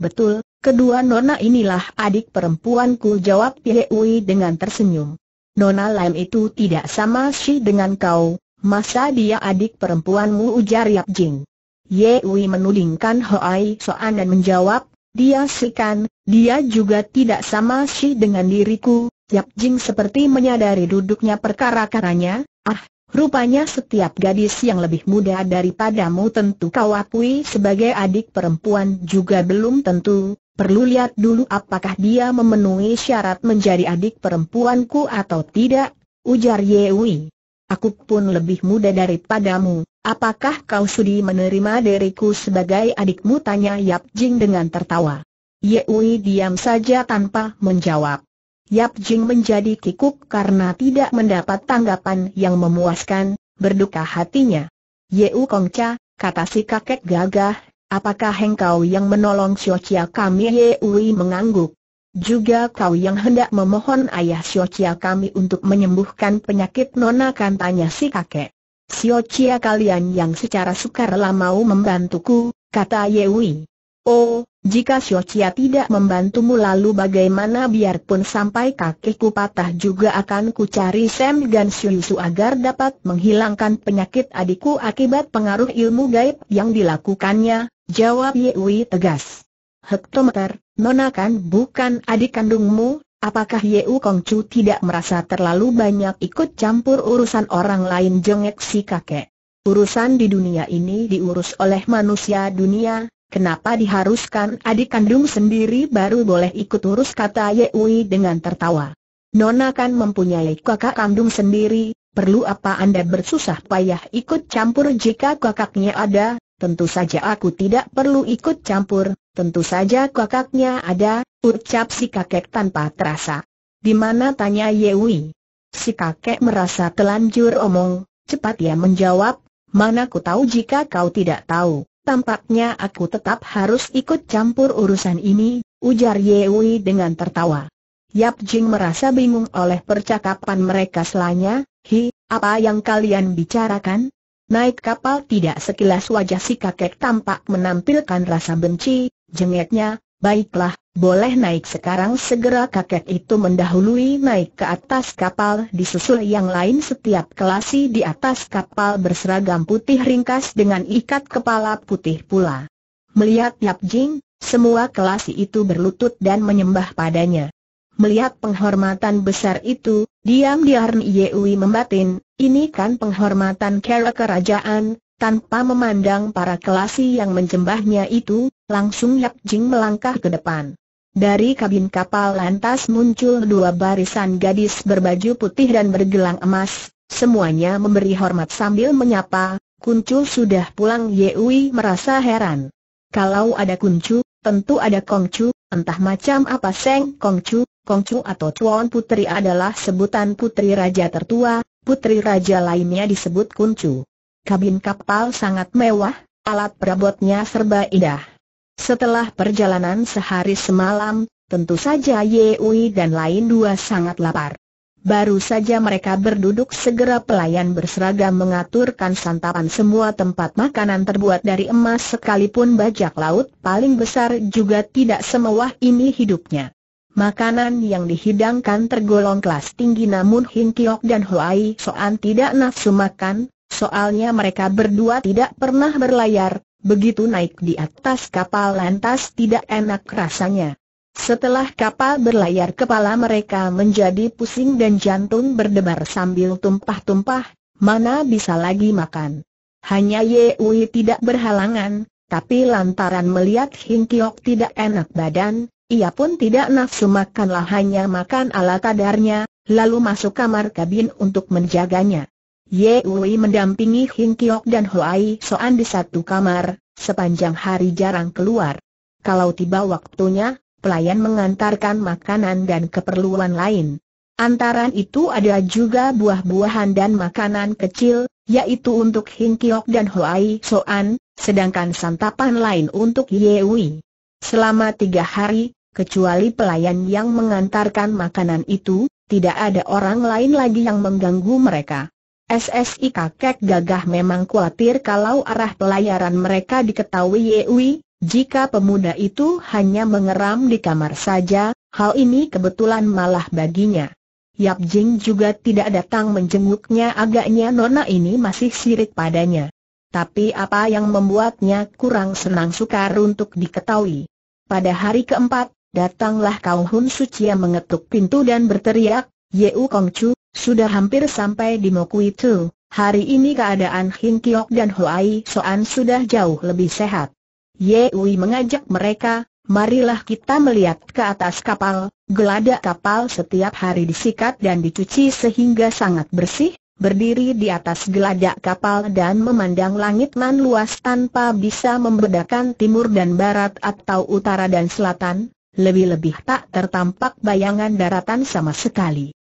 Betul, kedua nona inilah adik perempuanku jawab Yehui dengan tersenyum. Nona Lam itu tidak sama sih dengan kau, masa dia adik perempuanmu ujar Yap Jing. Ye Yewi menudingkan Hoai Soan dan menjawab, dia sikan, dia juga tidak sama sih dengan diriku, Yap Jing seperti menyadari duduknya perkara-karanya, ah, Rupanya setiap gadis yang lebih muda daripadamu tentu kau akui sebagai adik perempuan juga belum tentu, perlu lihat dulu apakah dia memenuhi syarat menjadi adik perempuanku atau tidak, ujar Yewi. Aku pun lebih muda daripadamu, apakah kau sudi menerima diriku sebagai adikmu tanya Yap Jing dengan tertawa. Yewi diam saja tanpa menjawab. Yap Jing menjadi kikuk karena tidak mendapat tanggapan yang memuaskan, berduka hatinya. Yeu Cha, kata si kakek gagah, apakah engkau yang menolong Xiao Chia kami? Yeui mengangguk. Juga kau yang hendak memohon ayah Xiao Chia kami untuk menyembuhkan penyakit nona kan tanya si kakek. Xiao Chia kalian yang secara sukarela mau membantuku, kata Yewi. Oh, jika Xiao Chia tidak membantumu lalu bagaimana biarpun sampai kakiku patah juga akan ku cari Sam Gan Su agar dapat menghilangkan penyakit adikku akibat pengaruh ilmu gaib yang dilakukannya, jawab Ye Wei tegas. Hektometer, Nona kan bukan adik kandungmu, apakah Ye Kong Chu tidak merasa terlalu banyak ikut campur urusan orang lain jengek si kakek? Urusan di dunia ini diurus oleh manusia dunia, Kenapa diharuskan adik kandung sendiri baru boleh ikut urus kata Yewi dengan tertawa. Nona kan mempunyai kakak kandung sendiri, perlu apa Anda bersusah payah ikut campur jika kakaknya ada, tentu saja aku tidak perlu ikut campur, tentu saja kakaknya ada, ucap si kakek tanpa terasa. Di mana tanya Yewi? Si kakek merasa telanjur omong, cepat ia menjawab, mana ku tahu jika kau tidak tahu. Tampaknya aku tetap harus ikut campur urusan ini, ujar Yewi dengan tertawa. Yap Jing merasa bingung oleh percakapan mereka selanya, hi, apa yang kalian bicarakan? Naik kapal tidak sekilas wajah si kakek tampak menampilkan rasa benci, jengeknya, Baiklah, boleh naik sekarang segera kakek itu mendahului naik ke atas kapal disusul yang lain setiap kelasi di atas kapal berseragam putih ringkas dengan ikat kepala putih pula. Melihat Yap Jing, semua kelasi itu berlutut dan menyembah padanya. Melihat penghormatan besar itu, diam-diam Yewi membatin, ini kan penghormatan kera kerajaan, tanpa memandang para kelasi yang menjembahnya itu, langsung Yap Jing melangkah ke depan. Dari kabin kapal lantas muncul dua barisan gadis berbaju putih dan bergelang emas, semuanya memberi hormat sambil menyapa, Kuncu sudah pulang Ye Wei merasa heran. Kalau ada Kuncu, tentu ada Kongcu, entah macam apa Seng Kongcu, Kongcu atau Chuan Putri adalah sebutan putri raja tertua, putri raja lainnya disebut Kuncu. Kabin kapal sangat mewah, alat perabotnya serba indah. Setelah perjalanan sehari semalam, tentu saja Yewi dan lain dua sangat lapar. Baru saja mereka berduduk segera pelayan berseragam mengaturkan santapan semua tempat makanan terbuat dari emas sekalipun bajak laut paling besar juga tidak semewah ini hidupnya. Makanan yang dihidangkan tergolong kelas tinggi namun Hing Kiok dan Huai Soan tidak nafsu makan, soalnya mereka berdua tidak pernah berlayar, Begitu naik di atas kapal lantas tidak enak rasanya. Setelah kapal berlayar kepala mereka menjadi pusing dan jantung berdebar sambil tumpah-tumpah, mana bisa lagi makan. Hanya Ye Wei tidak berhalangan, tapi lantaran melihat Hing Kiok tidak enak badan, ia pun tidak nafsu makanlah hanya makan ala kadarnya, lalu masuk kamar kabin untuk menjaganya. Ye Wei mendampingi Hing Kiok dan Hoai Soan di satu kamar, sepanjang hari jarang keluar. Kalau tiba waktunya, pelayan mengantarkan makanan dan keperluan lain. Antaran itu ada juga buah-buahan dan makanan kecil, yaitu untuk Hing Kiok dan Hoai Soan, sedangkan santapan lain untuk Ye Wei. Selama tiga hari, kecuali pelayan yang mengantarkan makanan itu, tidak ada orang lain lagi yang mengganggu mereka. SSI kakek gagah memang khawatir kalau arah pelayaran mereka diketahui Yewi, jika pemuda itu hanya mengeram di kamar saja, hal ini kebetulan malah baginya. Yap Jing juga tidak datang menjenguknya agaknya nona ini masih sirik padanya. Tapi apa yang membuatnya kurang senang sukar untuk diketahui. Pada hari keempat, datanglah Kau Hun yang mengetuk pintu dan berteriak, Yeu Chu. Sudah hampir sampai di Mokui Tu, hari ini keadaan Hin Kiok dan Hoai Soan sudah jauh lebih sehat. Yewi mengajak mereka, marilah kita melihat ke atas kapal, geladak kapal setiap hari disikat dan dicuci sehingga sangat bersih, berdiri di atas geladak kapal dan memandang langit nan luas tanpa bisa membedakan timur dan barat atau utara dan selatan, lebih-lebih tak tertampak bayangan daratan sama sekali.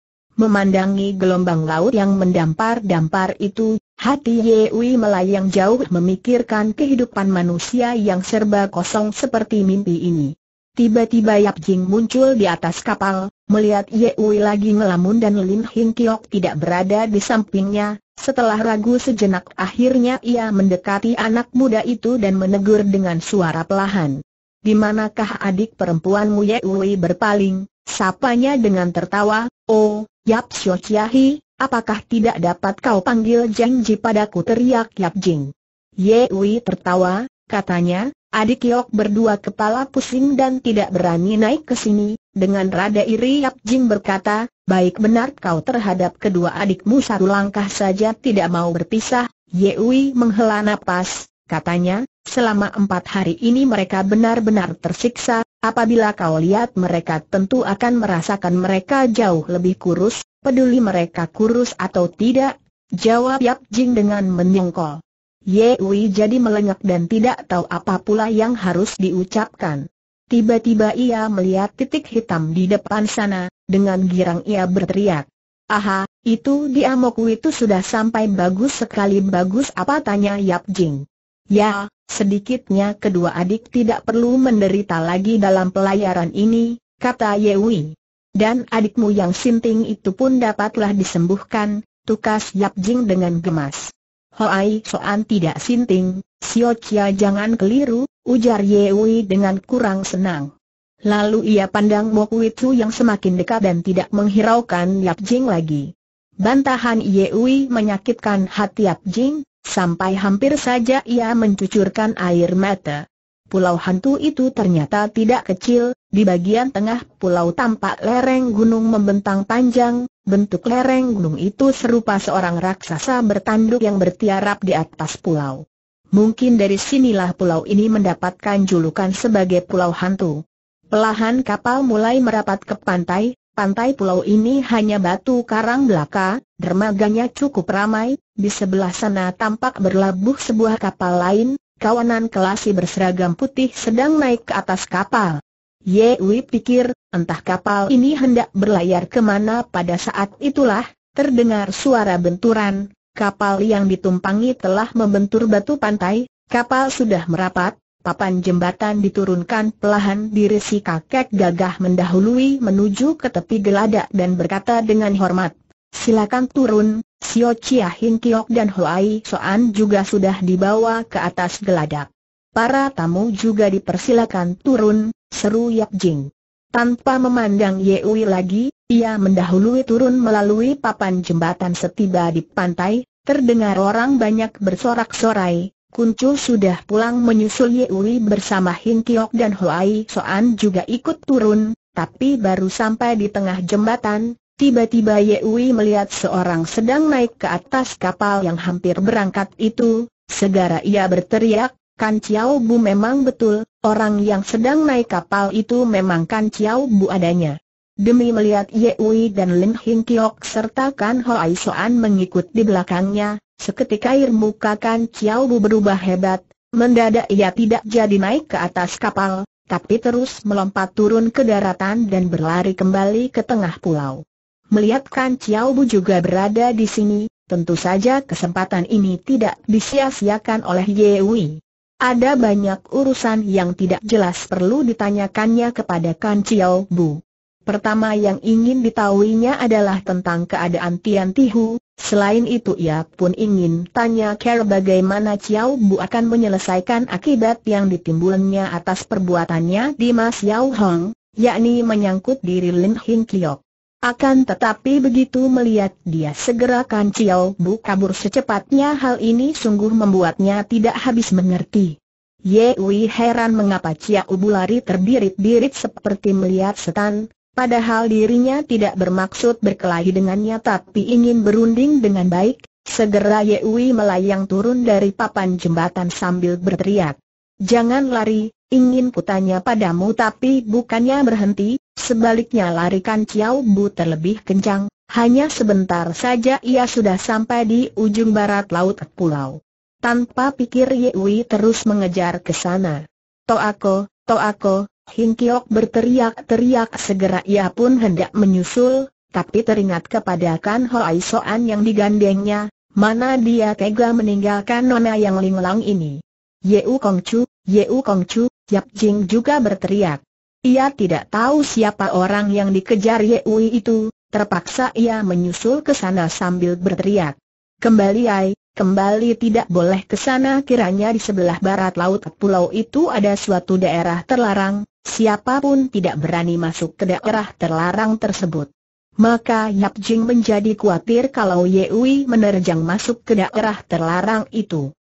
Memandangi gelombang laut yang mendampar-dampar itu, hati Yewi melayang jauh memikirkan kehidupan manusia yang serba kosong seperti mimpi ini. Tiba-tiba Yap Jing muncul di atas kapal, melihat Yewi lagi ngelamun dan Lin Hing Kiok tidak berada di sampingnya, setelah ragu sejenak akhirnya ia mendekati anak muda itu dan menegur dengan suara pelahan. Di manakah adik perempuanmu Yewi berpaling, sapanya dengan tertawa, oh, Yap Shio Chiahi, apakah tidak dapat kau panggil Jeng Ji padaku teriak Yap Jing. Ye Wei tertawa, katanya, adik Yok berdua kepala pusing dan tidak berani naik ke sini, dengan rada iri Yap Jing berkata, baik benar kau terhadap kedua adikmu satu langkah saja tidak mau berpisah, Ye Wei menghela nafas, katanya, selama empat hari ini mereka benar-benar tersiksa, Apabila kau lihat mereka tentu akan merasakan mereka jauh lebih kurus, peduli mereka kurus atau tidak, jawab Yap Jing dengan menyongkol. Ye Wei jadi melengak dan tidak tahu apa pula yang harus diucapkan. Tiba-tiba ia melihat titik hitam di depan sana, dengan girang ia berteriak. Aha, itu diamokku itu sudah sampai bagus sekali bagus apa tanya Yap Jing. Ya, sedikitnya kedua adik tidak perlu menderita lagi dalam pelayaran ini, kata Yewi. Dan adikmu yang sinting itu pun dapatlah disembuhkan, tukas Yap Jing dengan gemas. Hoai Soan tidak sinting, Sio Chia jangan keliru, ujar Yewi dengan kurang senang. Lalu ia pandang Mok Witsu yang semakin dekat dan tidak menghiraukan Yap Jing lagi. Bantahan Yewi menyakitkan hati Yap Jing, Sampai hampir saja ia mencucurkan air mata. Pulau hantu itu ternyata tidak kecil, di bagian tengah pulau tampak lereng gunung membentang panjang, bentuk lereng gunung itu serupa seorang raksasa bertanduk yang bertiarap di atas pulau. Mungkin dari sinilah pulau ini mendapatkan julukan sebagai pulau hantu. Pelahan kapal mulai merapat ke pantai, Pantai pulau ini hanya batu karang belaka, dermaganya cukup ramai, di sebelah sana tampak berlabuh sebuah kapal lain, kawanan kelasi berseragam putih sedang naik ke atas kapal. Ye Wei pikir, entah kapal ini hendak berlayar kemana pada saat itulah, terdengar suara benturan, kapal yang ditumpangi telah membentur batu pantai, kapal sudah merapat, Papan jembatan diturunkan pelahan diri si kakek gagah mendahului menuju ke tepi geladak dan berkata dengan hormat. Silakan turun, Sio Chia Hin Kiok dan Huai Soan juga sudah dibawa ke atas geladak. Para tamu juga dipersilakan turun, seru Yap Jing. Tanpa memandang Ye Wei lagi, ia mendahului turun melalui papan jembatan setiba di pantai, terdengar orang banyak bersorak-sorai, Kuncu sudah pulang menyusul Yewi bersama Hin Kiok dan Hoai Soan juga ikut turun, tapi baru sampai di tengah jembatan, tiba-tiba Yewi melihat seorang sedang naik ke atas kapal yang hampir berangkat itu, segera ia berteriak, Kan Chiao Bu memang betul, orang yang sedang naik kapal itu memang Kan Chiao Bu adanya. Demi melihat Yewi dan Lim Hin Kiok serta Kan Hoai Soan mengikut di belakangnya, Seketika air muka Kan Chiao Bu berubah hebat, mendadak ia tidak jadi naik ke atas kapal, tapi terus melompat turun ke daratan dan berlari kembali ke tengah pulau. Melihat Kan Chiao Bu juga berada di sini, tentu saja kesempatan ini tidak disia-siakan oleh Wei. Ada banyak urusan yang tidak jelas perlu ditanyakannya kepada Kan Chiao Bu. Pertama yang ingin ditahuinya adalah tentang keadaan Tian Tihu, Selain itu ia pun ingin tanya Care bagaimana Chiao Bu akan menyelesaikan akibat yang ditimbulnya atas perbuatannya di Mas Yao Hong, yakni menyangkut diri Lin Hing Kliok. Akan tetapi begitu melihat dia segerakan Chiao Bu kabur secepatnya hal ini sungguh membuatnya tidak habis mengerti. Ye Wei heran mengapa Xiao Bu lari terbirit-birit seperti melihat setan, Padahal dirinya tidak bermaksud berkelahi dengannya tapi ingin berunding dengan baik, segera Yewi melayang turun dari papan jembatan sambil berteriak. Jangan lari, ingin kutanya padamu tapi bukannya berhenti, sebaliknya larikan Ciao Bu terlebih kencang, hanya sebentar saja ia sudah sampai di ujung barat laut pulau. Tanpa pikir Yewi terus mengejar ke sana. Toako, Toako, Hing Kiok berteriak-teriak segera ia pun hendak menyusul, tapi teringat kepada Kan Hoai Soan yang digandengnya, mana dia tega meninggalkan nona yang linglang ini. Yeu Kong Chu, Yeu Kong Chu, Yap Jing juga berteriak. Ia tidak tahu siapa orang yang dikejar Yeu itu, terpaksa ia menyusul ke sana sambil berteriak. Kembali ai, Kembali tidak boleh ke sana kiranya di sebelah barat laut pulau itu ada suatu daerah terlarang, Siapapun tidak berani masuk ke daerah terlarang tersebut. Maka Yap Jing menjadi khawatir kalau Ye Wei menerjang masuk ke daerah terlarang itu.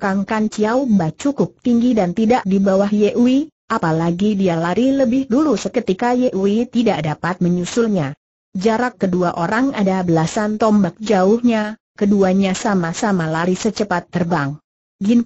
Kang Kan Chiao Ba cukup tinggi dan tidak di bawah Ye Wei, apalagi dia lari lebih dulu seketika Ye Wei tidak dapat menyusulnya. Jarak kedua orang ada belasan tombak jauhnya, keduanya sama-sama lari secepat terbang.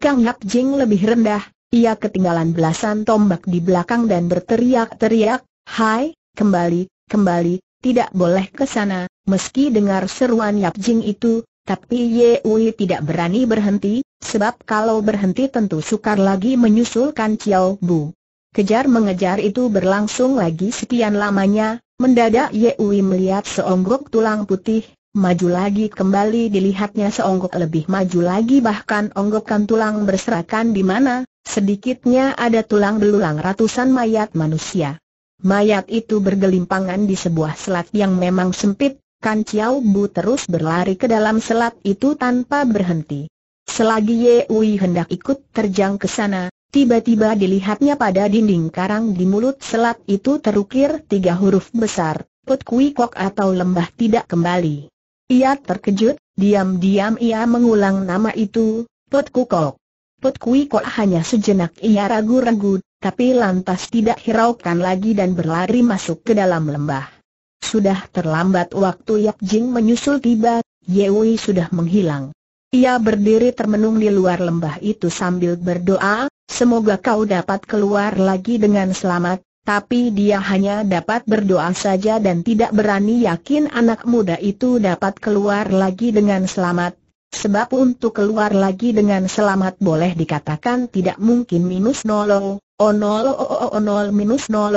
Kang Yap Jing lebih rendah, ia ketinggalan belasan tombak di belakang dan berteriak-teriak, Hai, kembali, kembali, tidak boleh ke sana, meski dengar seruan Yap Jing itu, tapi Ye Wei tidak berani berhenti, sebab kalau berhenti tentu sukar lagi menyusulkan Chiao Bu. Kejar mengejar itu berlangsung lagi sekian lamanya, mendadak Ye Wei melihat seonggok tulang putih, maju lagi kembali dilihatnya seonggok lebih maju lagi bahkan onggokan tulang berserakan di mana, sedikitnya ada tulang belulang ratusan mayat manusia. Mayat itu bergelimpangan di sebuah selat yang memang sempit, Kan Chiao Bu terus berlari ke dalam selat itu tanpa berhenti. Selagi Ye Ui hendak ikut terjang ke sana, tiba-tiba dilihatnya pada dinding karang di mulut selat itu terukir tiga huruf besar, Put Kui Kok atau lembah tidak kembali. Ia terkejut, diam-diam ia mengulang nama itu, Put Kukok. Put Kui Kok hanya sejenak ia ragu-ragu, tapi lantas tidak hiraukan lagi dan berlari masuk ke dalam lembah. Sudah terlambat waktu Yap Jing menyusul tiba, Ye Wei sudah menghilang. Ia berdiri termenung di luar lembah itu sambil berdoa, semoga kau dapat keluar lagi dengan selamat, tapi dia hanya dapat berdoa saja dan tidak berani yakin anak muda itu dapat keluar lagi dengan selamat. Sebab untuk keluar lagi dengan selamat boleh dikatakan tidak mungkin minus nol oh nolo, o oh, oh, nol minus nol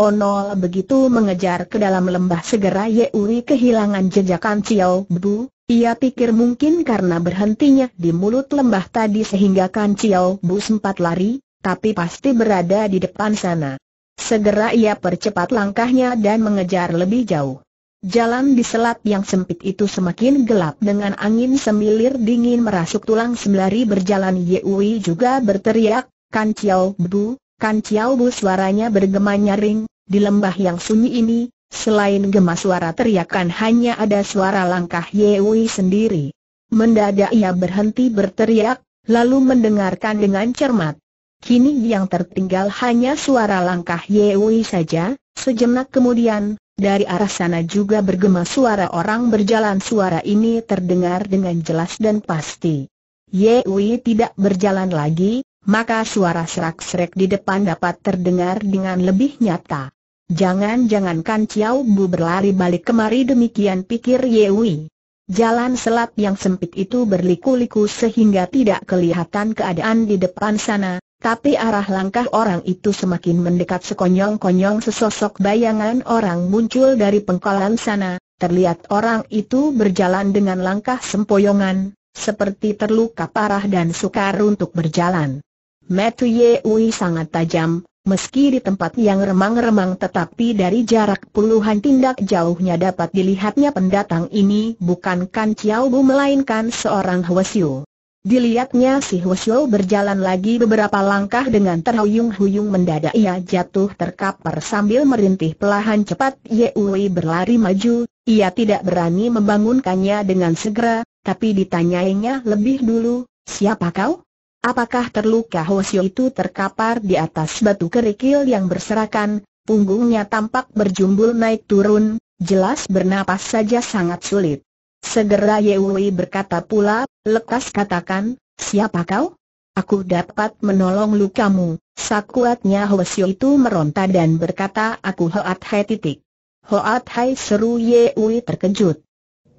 nolo, nol begitu mengejar ke dalam lembah segera Yeuri kehilangan jejakan Ciao Bu, ia pikir mungkin karena berhentinya di mulut lembah tadi sehingga Kan Ciao Bu sempat lari, tapi pasti berada di depan sana. Segera ia percepat langkahnya dan mengejar lebih jauh. Jalan di selat yang sempit itu semakin gelap dengan angin semilir dingin merasuk tulang sembari berjalan Yewi juga berteriak, Kan Chiao Bu, Kan Chiao Bu suaranya bergema nyaring, di lembah yang sunyi ini, selain gemas suara teriakan hanya ada suara langkah Yewi sendiri. Mendadak ia berhenti berteriak, lalu mendengarkan dengan cermat. Kini yang tertinggal hanya suara langkah Yewi saja, sejenak kemudian, dari arah sana juga bergema suara orang berjalan suara ini terdengar dengan jelas dan pasti. Yewi tidak berjalan lagi, maka suara serak-serak di depan dapat terdengar dengan lebih nyata. Jangan-jangan Kan Ciao Bu berlari balik kemari demikian pikir Yewi. Jalan selap yang sempit itu berliku-liku sehingga tidak kelihatan keadaan di depan sana, tapi arah langkah orang itu semakin mendekat sekonyong-konyong sesosok bayangan orang muncul dari pengkolan sana, terlihat orang itu berjalan dengan langkah sempoyongan, seperti terluka parah dan sukar untuk berjalan. Metu Yeui sangat tajam, meski di tempat yang remang-remang tetapi dari jarak puluhan tindak jauhnya dapat dilihatnya pendatang ini bukan Kan Chiao Bu melainkan seorang Hwasyu. Dilihatnya si Hushou berjalan lagi beberapa langkah dengan terhuyung-huyung mendadak ia jatuh terkapar sambil merintih pelahan cepat Ye Yeui berlari maju, ia tidak berani membangunkannya dengan segera, tapi ditanyainya lebih dulu, siapa kau? Apakah terluka Hushou itu terkapar di atas batu kerikil yang berserakan, punggungnya tampak berjumbul naik turun, jelas bernapas saja sangat sulit. Segera Ye Wei berkata pula, lekas katakan, siapa kau? Aku dapat menolong lukamu. Sakuatnya Siu itu meronta dan berkata aku Hoat Hai titik. Hoat Hai seru Ye Wei terkejut.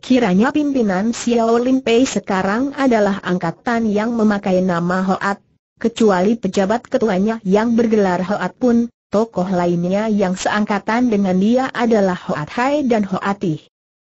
Kiranya pimpinan Xiao Lin Pei sekarang adalah angkatan yang memakai nama Hoat, kecuali pejabat ketuanya yang bergelar Hoat pun, tokoh lainnya yang seangkatan dengan dia adalah Hoat Hai dan Hoat Ih.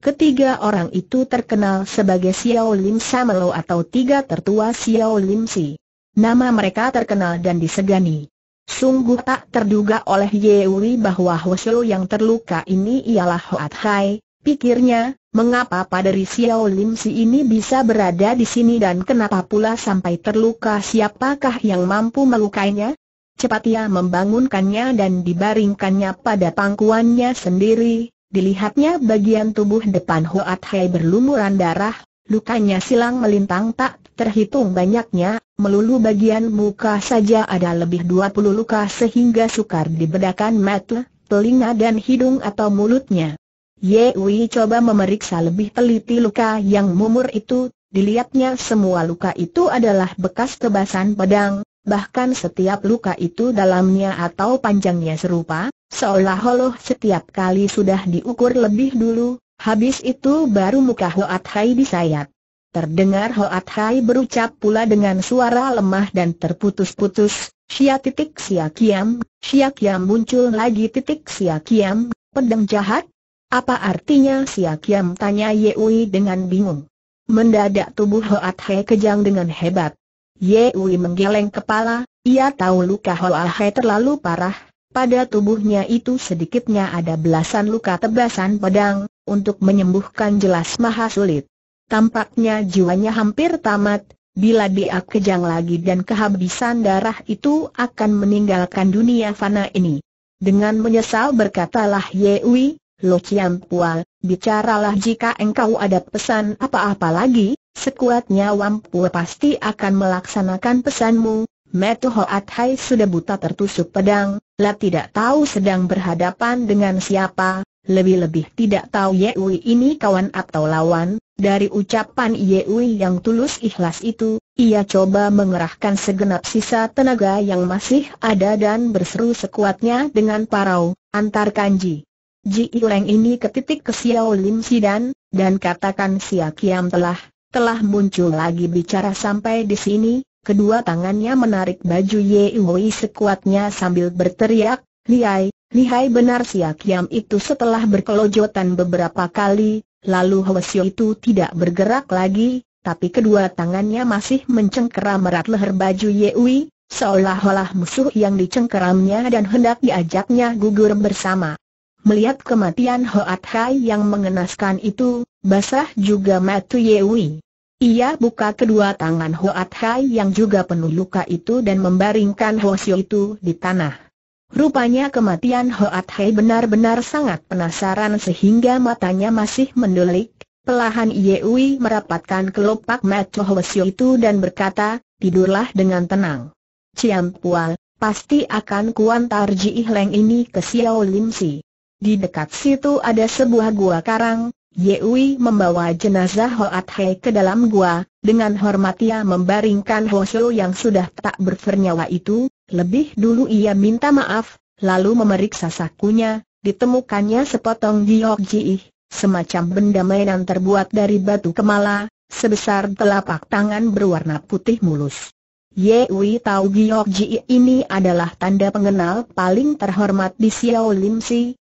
Ketiga orang itu terkenal sebagai Xiao Lim Samelo atau tiga tertua Xiao Lim Si. Nama mereka terkenal dan disegani. Sungguh tak terduga oleh Wei bahwa Hoseo yang terluka ini ialah Hoat Hai, pikirnya, mengapa padari Xiao Lim Si ini bisa berada di sini dan kenapa pula sampai terluka siapakah yang mampu melukainya? Cepat ia membangunkannya dan dibaringkannya pada pangkuannya sendiri, Dilihatnya bagian tubuh depan Hoat Hei berlumuran darah, lukanya silang melintang tak terhitung banyaknya, melulu bagian muka saja ada lebih 20 luka sehingga sukar dibedakan mata, telinga dan hidung atau mulutnya. Wei coba memeriksa lebih teliti luka yang mumur itu, dilihatnya semua luka itu adalah bekas tebasan pedang, bahkan setiap luka itu dalamnya atau panjangnya serupa, seolah-olah setiap kali sudah diukur lebih dulu, habis itu baru muka Hoat Hai disayat. Terdengar Hoat Hai berucap pula dengan suara lemah dan terputus-putus, Sia titik sia kiam, sia kiam muncul lagi titik sia kiam, pedang jahat? Apa artinya sia kiam tanya Yeui dengan bingung. Mendadak tubuh Hoat Hai kejang dengan hebat, Yewi menggeleng kepala, ia tahu luka Hoa Hai terlalu parah, pada tubuhnya itu sedikitnya ada belasan luka tebasan pedang, untuk menyembuhkan jelas maha sulit. Tampaknya jiwanya hampir tamat, bila dia kejang lagi dan kehabisan darah itu akan meninggalkan dunia fana ini. Dengan menyesal berkatalah Yewi, Lo Chiam Pua, bicaralah jika engkau ada pesan apa-apa lagi, sekuatnya Wam Pua pasti akan melaksanakan pesanmu. Metu Hoat Hai sudah buta tertusuk pedang, La tidak tahu sedang berhadapan dengan siapa, lebih-lebih tidak tahu Yeui ini kawan atau lawan. Dari ucapan Yeui yang tulus ikhlas itu, ia coba mengerahkan segenap sisa tenaga yang masih ada dan berseru sekuatnya dengan parau, antar kanji. Ji Ileng ini ke titik ke Xiao Lim Sidan, dan katakan Xia telah, telah muncul lagi bicara sampai di sini, kedua tangannya menarik baju Ye Wei sekuatnya sambil berteriak, Lihai, lihai benar Xia itu setelah berkelojotan beberapa kali, lalu Hwasyo itu tidak bergerak lagi, tapi kedua tangannya masih mencengkeram erat leher baju Ye Wei, seolah-olah musuh yang dicengkeramnya dan hendak diajaknya gugur bersama. Melihat kematian Hoat Hai yang mengenaskan itu, basah juga Matu Yewi. Ia buka kedua tangan Hoat Hai yang juga penuh luka itu dan membaringkan Siu itu di tanah. Rupanya kematian Hoat Hai benar-benar sangat penasaran sehingga matanya masih mendelik. Pelahan Yewi merapatkan kelopak Matu Siu itu dan berkata, tidurlah dengan tenang. Cian Pual, pasti akan kuantar Ji Leng ini ke Xiao Lim Si. Di dekat situ ada sebuah gua karang, Yewi membawa jenazah Hoat Hei ke dalam gua, dengan hormat ia membaringkan Hoso yang sudah tak bernyawa itu, lebih dulu ia minta maaf, lalu memeriksa sakunya, ditemukannya sepotong giok giokjiih, semacam benda mainan terbuat dari batu kemala, sebesar telapak tangan berwarna putih mulus. Yewi tahu Giok Ji ini adalah tanda pengenal paling terhormat di Xiao Lim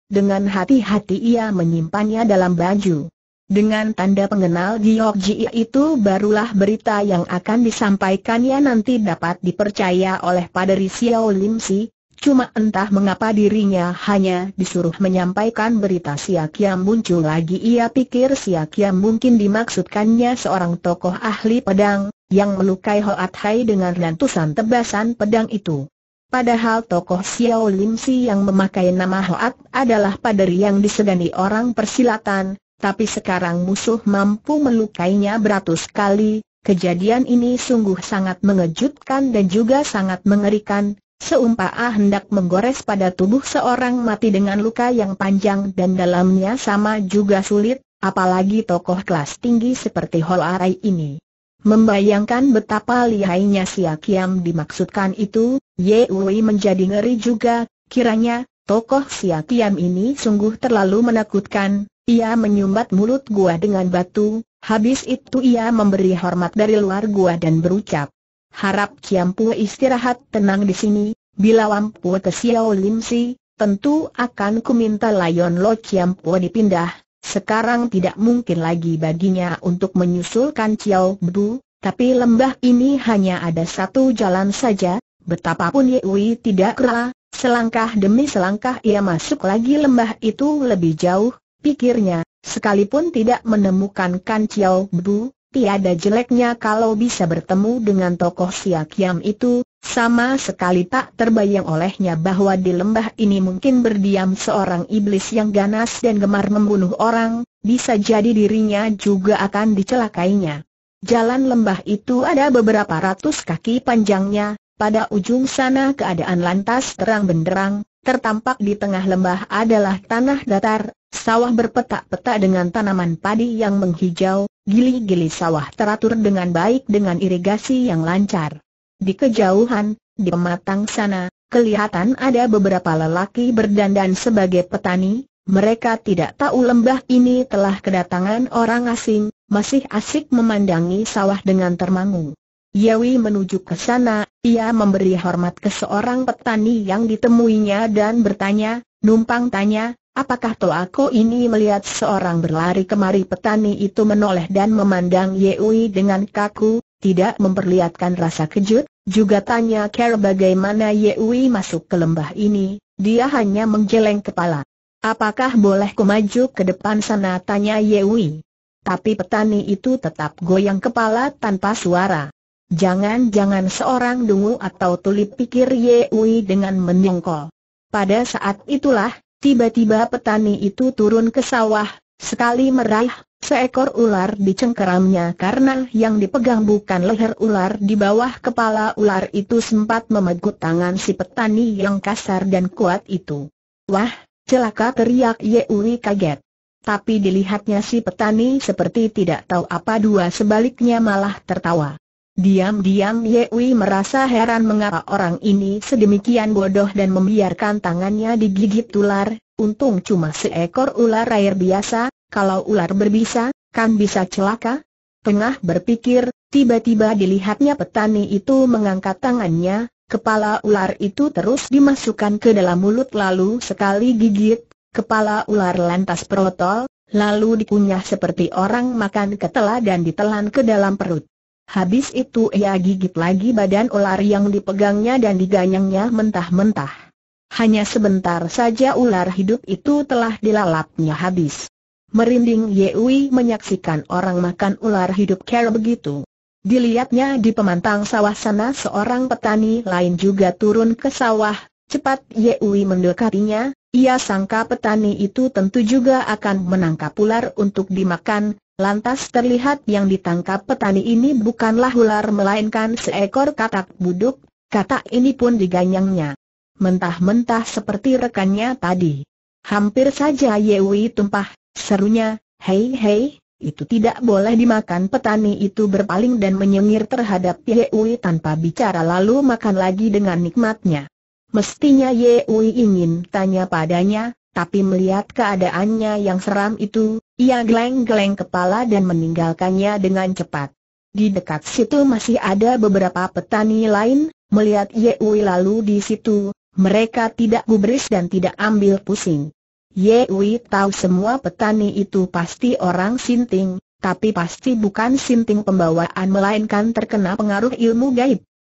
dengan hati-hati ia menyimpannya dalam baju. Dengan tanda pengenal Giokji itu barulah berita yang akan disampaikannya nanti dapat dipercaya oleh Padri Xiao Lim Si, Cuma entah mengapa dirinya hanya disuruh menyampaikan berita Siakiam muncul lagi ia pikir Siakiam mungkin dimaksudkannya seorang tokoh ahli pedang, yang melukai Hoat Hai dengan rantusan tebasan pedang itu. Padahal tokoh Xiao Lim Si yang memakai nama Hoat adalah pader yang disegani orang persilatan, tapi sekarang musuh mampu melukainya beratus kali, kejadian ini sungguh sangat mengejutkan dan juga sangat mengerikan, seumpama hendak menggores pada tubuh seorang mati dengan luka yang panjang dan dalamnya sama juga sulit, apalagi tokoh kelas tinggi seperti Holarai ini. Membayangkan betapa lihainya si Akiam dimaksudkan itu, Ye Wei menjadi ngeri juga, kiranya, tokoh Siakiam ini sungguh terlalu menakutkan, ia menyumbat mulut gua dengan batu, habis itu ia memberi hormat dari luar gua dan berucap, harap Kiampu istirahat tenang di sini, bila Wampu ke Xiao Lim Si, tentu akan ku minta Lion Lo Kiampu dipindah, sekarang tidak mungkin lagi baginya untuk menyusulkan Chiao Bu, tapi lembah ini hanya ada satu jalan saja, betapapun Yeui tidak rela, selangkah demi selangkah ia masuk lagi lembah itu lebih jauh, pikirnya, sekalipun tidak menemukan Kan Chiao Bu, tiada jeleknya kalau bisa bertemu dengan tokoh Siak Yam itu, sama sekali tak terbayang olehnya bahwa di lembah ini mungkin berdiam seorang iblis yang ganas dan gemar membunuh orang, bisa jadi dirinya juga akan dicelakainya. Jalan lembah itu ada beberapa ratus kaki panjangnya, pada ujung sana keadaan lantas terang benderang, tertampak di tengah lembah adalah tanah datar, sawah berpetak-petak dengan tanaman padi yang menghijau, gili-gili sawah teratur dengan baik dengan irigasi yang lancar. Di kejauhan, di pematang sana, kelihatan ada beberapa lelaki berdandan sebagai petani, mereka tidak tahu lembah ini telah kedatangan orang asing, masih asik memandangi sawah dengan termangu. Yawi menuju ke sana, ia memberi hormat ke seorang petani yang ditemuinya dan bertanya, numpang tanya, apakah aku ini melihat seorang berlari kemari petani itu menoleh dan memandang Yewi dengan kaku, tidak memperlihatkan rasa kejut, juga tanya Care bagaimana Yewi masuk ke lembah ini, dia hanya menggeleng kepala. Apakah boleh ku maju ke depan sana tanya Yewi. Tapi petani itu tetap goyang kepala tanpa suara. Jangan-jangan seorang dungu atau tulip pikir Yewi dengan menyongkol. Pada saat itulah, tiba-tiba petani itu turun ke sawah, sekali meraih, Seekor ular dicengkeramnya karena yang dipegang bukan leher ular di bawah kepala ular itu sempat memegut tangan si petani yang kasar dan kuat itu. Wah, celaka teriak Yeuri kaget. Tapi dilihatnya si petani seperti tidak tahu apa dua sebaliknya malah tertawa. Diam-diam Yewi merasa heran mengapa orang ini sedemikian bodoh dan membiarkan tangannya digigit ular, untung cuma seekor ular air biasa, kalau ular berbisa, kan bisa celaka? Tengah berpikir, tiba-tiba dilihatnya petani itu mengangkat tangannya, kepala ular itu terus dimasukkan ke dalam mulut lalu sekali gigit, kepala ular lantas perotol, lalu dikunyah seperti orang makan ketela dan ditelan ke dalam perut. Habis itu ia gigit lagi badan ular yang dipegangnya dan diganyangnya mentah-mentah. Hanya sebentar saja ular hidup itu telah dilalapnya habis merinding Yewi menyaksikan orang makan ular hidup kera begitu. Dilihatnya di pemantang sawah sana seorang petani lain juga turun ke sawah, cepat Yewi mendekatinya, ia sangka petani itu tentu juga akan menangkap ular untuk dimakan, lantas terlihat yang ditangkap petani ini bukanlah ular melainkan seekor katak buduk, katak ini pun diganyangnya. Mentah-mentah seperti rekannya tadi. Hampir saja Yewi tumpah Serunya, hei hei, itu tidak boleh dimakan petani itu berpaling dan menyengir terhadap Ye Yehui tanpa bicara lalu makan lagi dengan nikmatnya. Mestinya Ye Yehui ingin tanya padanya, tapi melihat keadaannya yang seram itu, ia geleng-geleng kepala dan meninggalkannya dengan cepat. Di dekat situ masih ada beberapa petani lain, melihat Ye Yehui lalu di situ, mereka tidak gubris dan tidak ambil pusing. Wei tahu semua petani itu pasti orang sinting, tapi pasti bukan sinting pembawaan melainkan terkena pengaruh ilmu gaib.